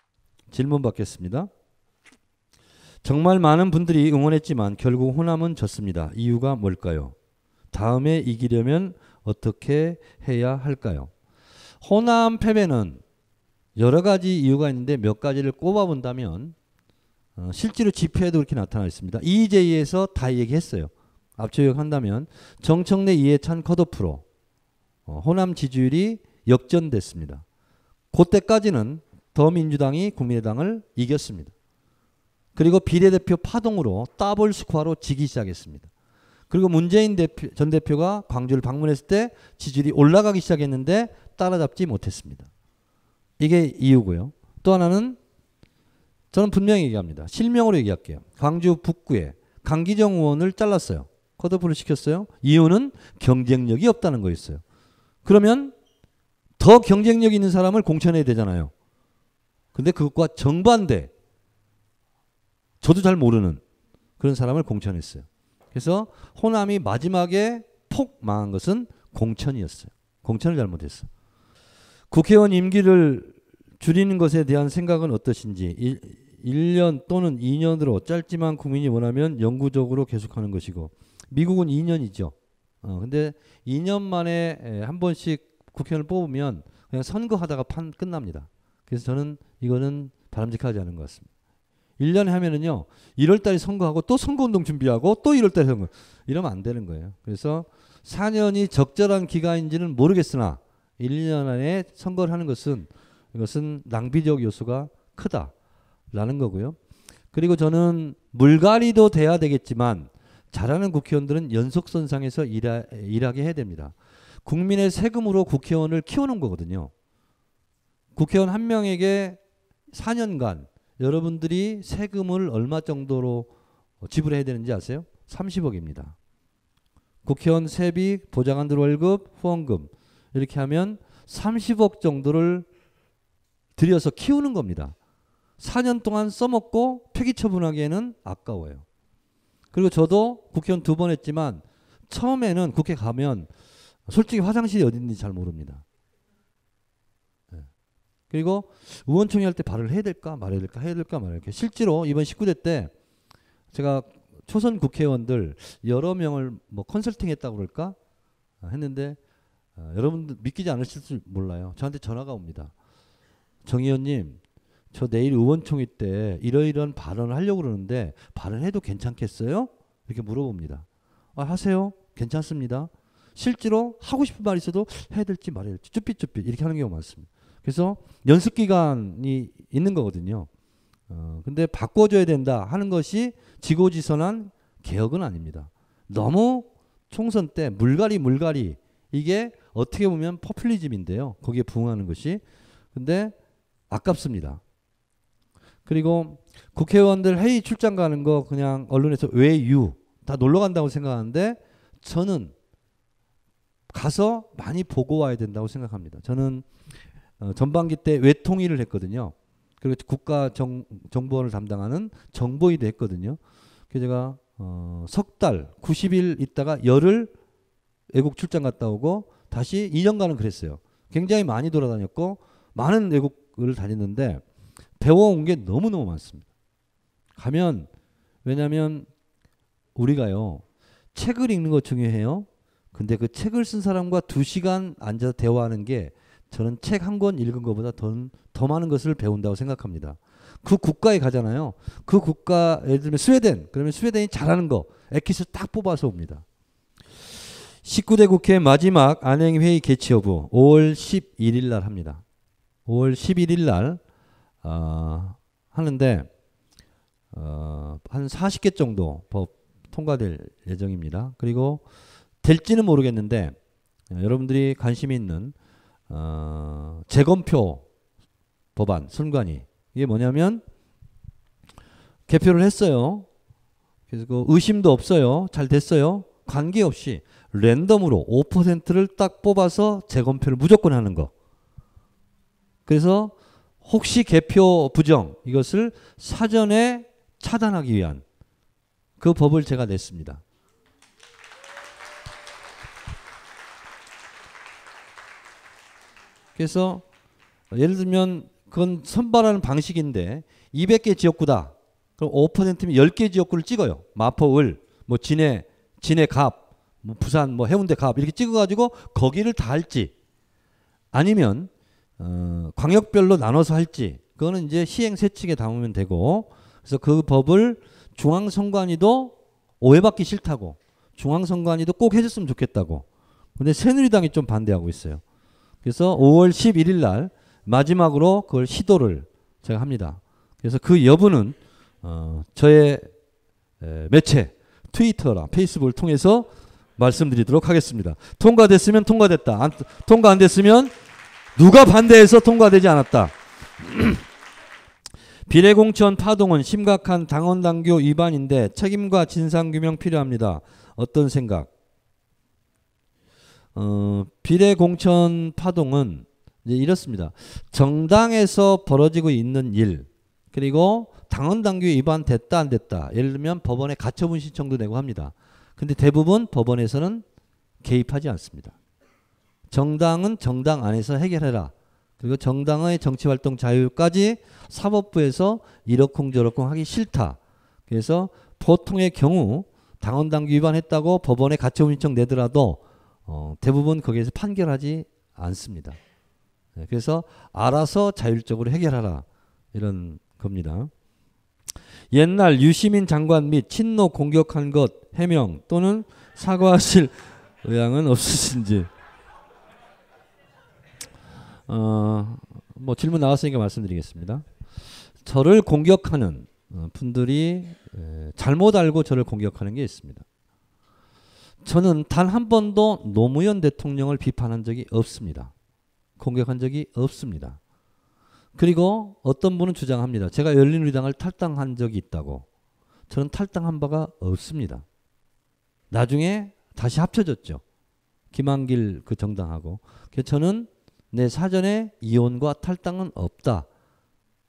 질문 받겠습니다. 정말 많은 분들이 응원했지만 결국 호남은 졌습니다. 이유가 뭘까요? 다음에 이기려면 어떻게 해야 할까요? 호남 패배는 여러 가지 이유가 있는데 몇 가지를 꼽아본다면 어, 실제로 집회에도 그렇게 나타나 있습니다. EJ에서 다 얘기했어요. 앞서 기한다면 정청래 이해찬 컷오프로 어, 호남 지지율이 역전됐습니다. 그때까지는 더민주당이 국민의당을 이겼습니다. 그리고 비례대표 파동으로 더블 스코어로 지기 시작했습니다. 그리고 문재인 대표, 전 대표가 광주를 방문했을 때 지지율이 올라가기 시작했는데 따라잡지 못했습니다. 이게 이유고요. 또 하나는 저는 분명히 얘기합니다. 실명으로 얘기할게요. 광주 북구에 강기정 의원을 잘랐어요. 컷오프를 시켰어요. 이유는 경쟁력이 없다는 거였어요. 그러면 더 경쟁력 있는 사람을 공천해야 되잖아요. 근데 그것과 정반대 저도 잘 모르는 그런 사람을 공천했어요. 그래서 호남이 마지막에 폭 망한 것은 공천이었어요. 공천을 잘못했어. 국회의원 임기를 줄이는 것에 대한 생각은 어떠신지 1, 년 또는 2년으로 짧지만 국민이 원하면 영구적으로 계속하는 것이고 미국은 2년이죠. 어, 근데 2년 만에 한 번씩 국회의원을 뽑으면 그냥 선거하다가 판 끝납니다. 그래서 저는 이거는 바람직하지 않은 것 같습니다. 1년에 하면은요. 1월 달에 선거하고 또 선거운동 준비하고 또 1월 달에 선거. 이러면 안 되는 거예요. 그래서 4년이 적절한 기간인지는 모르겠으나 1년 안에 선거를 하는 것은 이것은 낭비적 요소가 크다라는 거고요. 그리고 저는 물갈이도 돼야 되겠지만 잘하는 국회의원들은 연속선상에서 일하, 일하게 해야 됩니다. 국민의 세금으로 국회의원을 키우는 거거든요. 국회의원 한 명에게 4년간 여러분들이 세금을 얼마 정도로 어, 지불해야 되는지 아세요? 30억입니다. 국회의원 세비, 보좌관들 월급, 후원금 이렇게 하면 30억 정도를 들여서 키우는 겁니다. 4년 동안 써먹고 폐기 처분하기에는 아까워요. 그리고 저도 국회의원 두 번 했지만 처음에는 국회 가면 솔직히 화장실이 어딘지 잘 모릅니다. 그리고 의원총회 할 때 발을 언 해야 될까 말아야 될까 해야 될까 말아야 될까 실제로 이번 19대 때 제가 초선 국회의원들 여러 명을 뭐 컨설팅했다고 그럴까 아, 했는데 어, 여러분들 믿기지 않으실 줄 몰라요. 저한테 전화가 옵니다. 정 의원님 저 내일 의원총회 때 이러이러한 발언을 하려고 그러는데 발언해도 괜찮겠어요? 이렇게 물어봅니다. 아, 하세요. 괜찮습니다. 실제로 하고 싶은 말 있어도 해야 될지 말아야 될지 쭈삐쭈삐 이렇게 하는 경우가 많습니다. 그래서 연습 기간이 있는 거거든요. 어, 근데 바꿔줘야 된다 하는 것이 지고지선한 개혁은 아닙니다. 너무 총선 때 물갈이 물갈이 이게 어떻게 보면 퍼플리즘인데요. 거기에 부응하는 것이 근데 아깝습니다. 그리고 국회의원들 회의 출장 가는 거 그냥 언론에서 외유 다 놀러 간다고 생각하는데 저는 가서 많이 보고 와야 된다고 생각합니다. 저는 어, 전반기 때 외통일을 했거든요. 그리고 국가 정, 정보원을 담당하는 정보위도 했거든요. 그래서 제가 어, 석 달, 90일 있다가 열흘 외국 출장 갔다 오고 다시 2년간은 그랬어요. 굉장히 많이 돌아다녔고 많은 외국을 다녔는데 배워온 게 너무너무 많습니다. 가면 왜냐하면 우리가요 책을 읽는 거 중요해요. 근데 그 책을 쓴 사람과 두 시간 앉아서 대화하는 게 저는 책 한 권 읽은 것보다 더, 더 많은 것을 배운다고 생각합니다. 그 국가에 가잖아요. 그 국가, 예를 들면 스웨덴. 그러면 스웨덴이 잘하는 거, 에킷을 딱 뽑아서 옵니다. 19대 국회 마지막 안행회의 개최 여부 5월 11일 날 합니다. 5월 11일 날 어, 하는데 어, 한 40개 정도 법 통과될 예정입니다. 그리고 될지는 모르겠는데 어, 여러분들이 관심이 있는 어, 재검표 법안 선관위 이게 뭐냐면 개표를 했어요. 그래서 그 의심도 없어요. 잘 됐어요. 관계없이 랜덤으로 5%를 딱 뽑아서 재검표를 무조건 하는 거. 그래서 혹시 개표 부정 이것을 사전에 차단하기 위한 그 법을 제가 냈습니다. 그래서 예를 들면 그건 선발하는 방식인데 200개 지역구다. 그럼 5%면 10개 지역구를 찍어요. 마포, 을, 뭐 진해, 진해 갑, 뭐 부산, 뭐 해운대 갑 이렇게 찍어가지고 거기를 다 할지 아니면 어, 광역별로 나눠서 할지 그거는 이제 시행세칙에 담으면 되고 그래서 그 법을 중앙선관위도 오해받기 싫다고 중앙선관위도 꼭 해줬으면 좋겠다고 근데 새누리당이 좀 반대하고 있어요. 그래서 5월 11일 날 마지막으로 그걸 시도를 제가 합니다. 그래서 그 여부는 어 저의 매체 트위터랑 페이스북을 통해서 말씀드리도록 하겠습니다. 통과됐으면 통과됐다. 안, 통과 안 됐으면 누가 반대해서 통과되지 않았다. 비례공천 파동은 심각한 당원 당규 위반인데 책임과 진상 규명 필요합니다. 어떤 생각? 어, 비례 공천 파동은 이제 이렇습니다. 정당에서 벌어지고 있는 일 그리고 당헌 당규 위반 됐다 안 됐다. 예를 들면 법원에 가처분 신청도 내고 합니다. 근데 대부분 법원에서는 개입하지 않습니다. 정당은 정당 안에서 해결해라. 그리고 정당의 정치활동 자유까지 사법부에서 이러쿵저러쿵 하기 싫다. 그래서 보통의 경우 당헌 당규 위반했다고 법원에 가처분 신청 내더라도 어, 대부분 거기에서 판결하지 않습니다. 네, 그래서 알아서 자율적으로 해결하라 이런 겁니다. 옛날 유시민 장관 및 친노 공격한 것 해명 또는 사과하실 의향은 없으신지. 어, 뭐 질문 나왔으니까 말씀드리겠습니다. 저를 공격하는 어, 분들이 잘못 알고 저를 공격하는 게 있습니다. 저는 단 한 번도 노무현 대통령을 비판한 적이 없습니다. 공격한 적이 없습니다. 그리고 어떤 분은 주장합니다. 제가 열린우리당을 탈당한 적이 있다고. 저는 탈당한 바가 없습니다. 나중에 다시 합쳐졌죠. 김한길 그 정당하고. 그래서 저는 내 사전에 이혼과 탈당은 없다.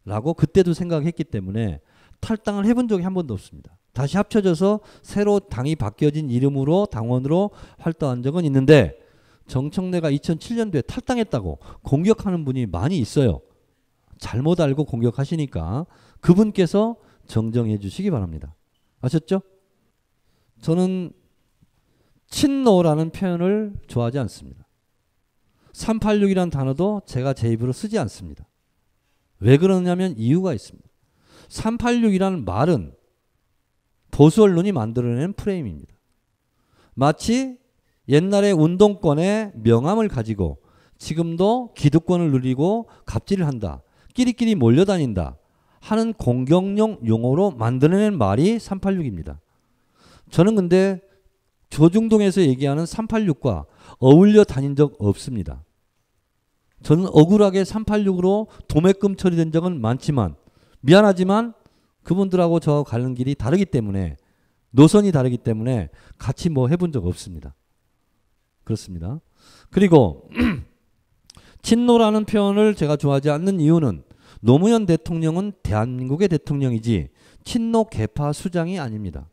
라고 그때도 생각했기 때문에 탈당을 해본 적이 한 번도 없습니다. 다시 합쳐져서 새로 당이 바뀌어진 이름으로 당원으로 활동한 적은 있는데 정청래가 2007년도에 탈당했다고 공격하는 분이 많이 있어요. 잘못 알고 공격하시니까 그분께서 정정해 주시기 바랍니다. 아셨죠? 저는 친노라는 표현을 좋아하지 않습니다. 386이라는 단어도 제가 제 입으로 쓰지 않습니다. 왜 그러냐면 이유가 있습니다. 386이라는 말은 보수 언론이 만들어낸 프레임입니다. 마치 옛날에 운동권의 명함을 가지고 지금도 기득권을 누리고 갑질을 한다. 끼리끼리 몰려다닌다. 하는 공격용 용어로 만들어낸 말이 386입니다. 저는 근데 조중동에서 얘기하는 386과 어울려 다닌 적 없습니다. 저는 억울하게 386으로 도매금 처리된 적은 많지만 미안하지만 그분들하고 저 가는 길이 다르기 때문에 노선이 다르기 때문에 같이 뭐 해본 적 없습니다. 그렇습니다. 그리고 친노라는 표현을 제가 좋아하지 않는 이유는 노무현 대통령은 대한민국의 대통령이지 친노 개파 수장이 아닙니다.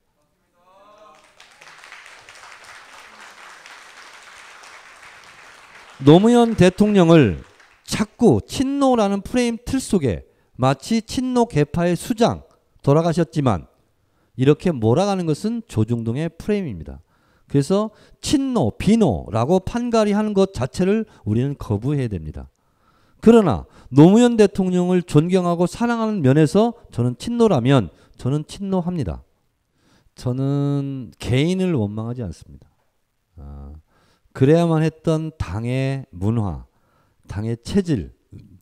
노무현 대통령을 자꾸 친노라는 프레임 틀 속에 마치 친노 개파의 수장, 돌아가셨지만 이렇게 몰아가는 것은 조중동의 프레임입니다. 그래서 친노, 비노라고 판가리하는 것 자체를 우리는 거부해야 됩니다. 그러나 노무현 대통령을 존경하고 사랑하는 면에서 저는 친노라면 저는 친노합니다. 저는 개인을 원망하지 않습니다. 아, 그래야만 했던 당의 문화, 당의 체질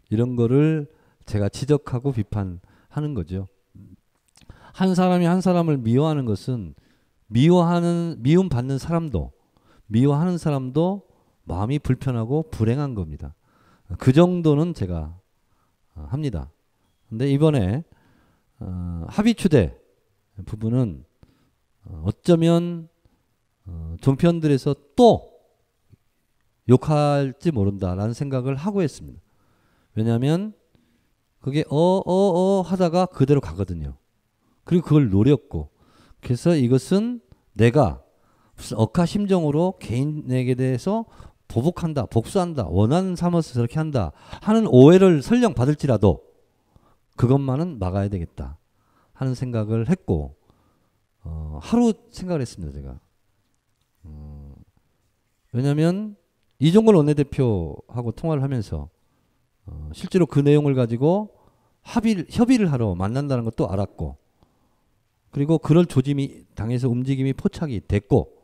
이런 거를 제가 지적하고 비판하는 거죠. 한 사람이 한 사람을 미워하는 것은 미워하는 미움 받는 사람도 미워하는 사람도 마음이 불편하고 불행한 겁니다. 그 정도는 제가 어, 합니다. 근데 이번에 어, 합의추대 부분은 어, 어쩌면 어, 종편들에서 또 욕할지 모른다라는 생각을 하고 있습니다 왜냐하면 그게 어어어 어, 어 하다가 그대로 가거든요. 그리고 그걸 노렸고 그래서 이것은 내가 무슨 억하심정으로 개인에게 대해서 보복한다, 복수한다, 원하는 삼아서 그렇게 한다 하는 오해를 설령 받을지라도 그것만은 막아야 되겠다 하는 생각을 했고 어, 하루 생각을 했습니다 제가 어, 왜냐하면 이종걸 원내대표하고 통화를 하면서 어, 실제로 그 내용을 가지고 합의 협의를 하러 만난다는 것도 알았고 그리고 그럴 조짐이 당에서 움직임이 포착이 됐고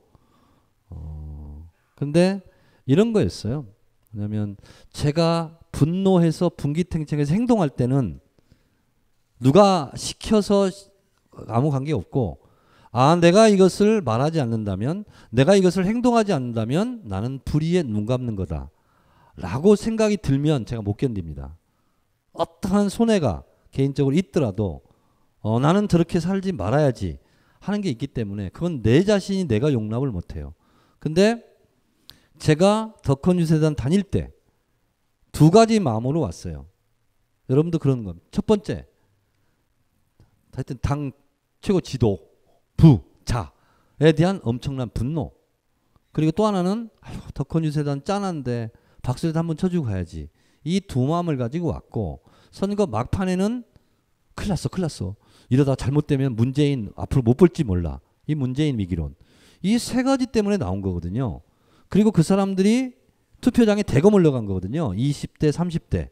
어, 근데 이런 거였어요. 왜냐하면 제가 분노해서 분기탱탱해서 행동할 때는 누가 시켜서 아무 관계 없고 아 내가 이것을 말하지 않는다면 내가 이것을 행동하지 않는다면 나는 불의에 눈 감는 거다 라고 생각이 들면 제가 못 견딥니다. 어떠한 손해가 개인적으로 있더라도 어, 나는 저렇게 살지 말아야지 하는 게 있기 때문에 그건 내 자신이 내가 용납을 못해요. 근데 제가 덕헌유세단 다닐 때 두 가지 마음으로 왔어요. 여러분도 그런 겁첫 번째, 하여튼 당 최고 지도, 부, 자에 대한 엄청난 분노. 그리고 또 하나는 아유, 덕헌유세단 짠한데 박수를 한 번 쳐주고 가야지. 이 두 마음을 가지고 왔고 선거 막판에는 클났어, 클났어. 이러다 잘못되면 문재인 앞으로 못 볼지 몰라. 이 문재인 위기론. 이 세 가지 때문에 나온 거거든요. 그리고 그 사람들이 투표장에 대거 몰려간 거거든요. 20대, 30대.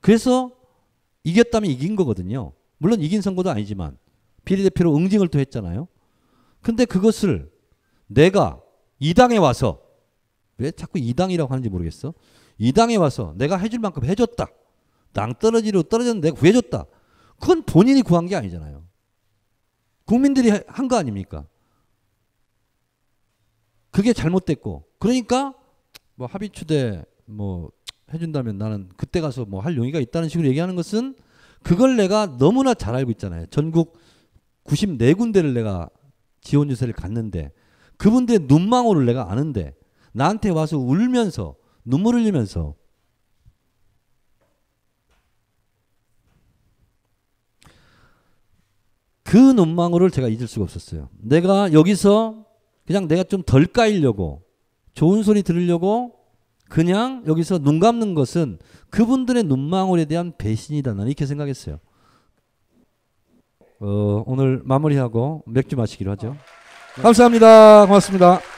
그래서 이겼다면 이긴 거거든요. 물론 이긴 선거도 아니지만 비례대표로 응징을 또 했잖아요. 근데 그것을 내가 이 당에 와서 왜 자꾸 이 당이라고 하는지 모르겠어. 이 당에 와서 내가 해줄 만큼 해줬다. 낭떠러지로 떨어졌는데 내가 구해줬다. 그건 본인이 구한 게 아니잖아요. 국민들이 한 거 아닙니까? 그게 잘못됐고 그러니까 뭐 합의추대 뭐 해준다면 나는 그때 가서 뭐 할 용의가 있다는 식으로 얘기하는 것은 그걸 내가 너무나 잘 알고 있잖아요. 전국 94군데를 내가 지원 유세를 갔는데 그분들의 눈망울을 내가 아는데 나한테 와서 울면서 눈물 흘리면서 그 눈망울을 제가 잊을 수가 없었어요. 내가 여기서 그냥 내가 좀 덜 까이려고 좋은 소리 들으려고 그냥 여기서 눈 감는 것은 그분들의 눈망울에 대한 배신이다. 나는 이렇게 생각했어요. 어, 오늘 마무리하고 맥주 마시기로 하죠. 감사합니다. 고맙습니다.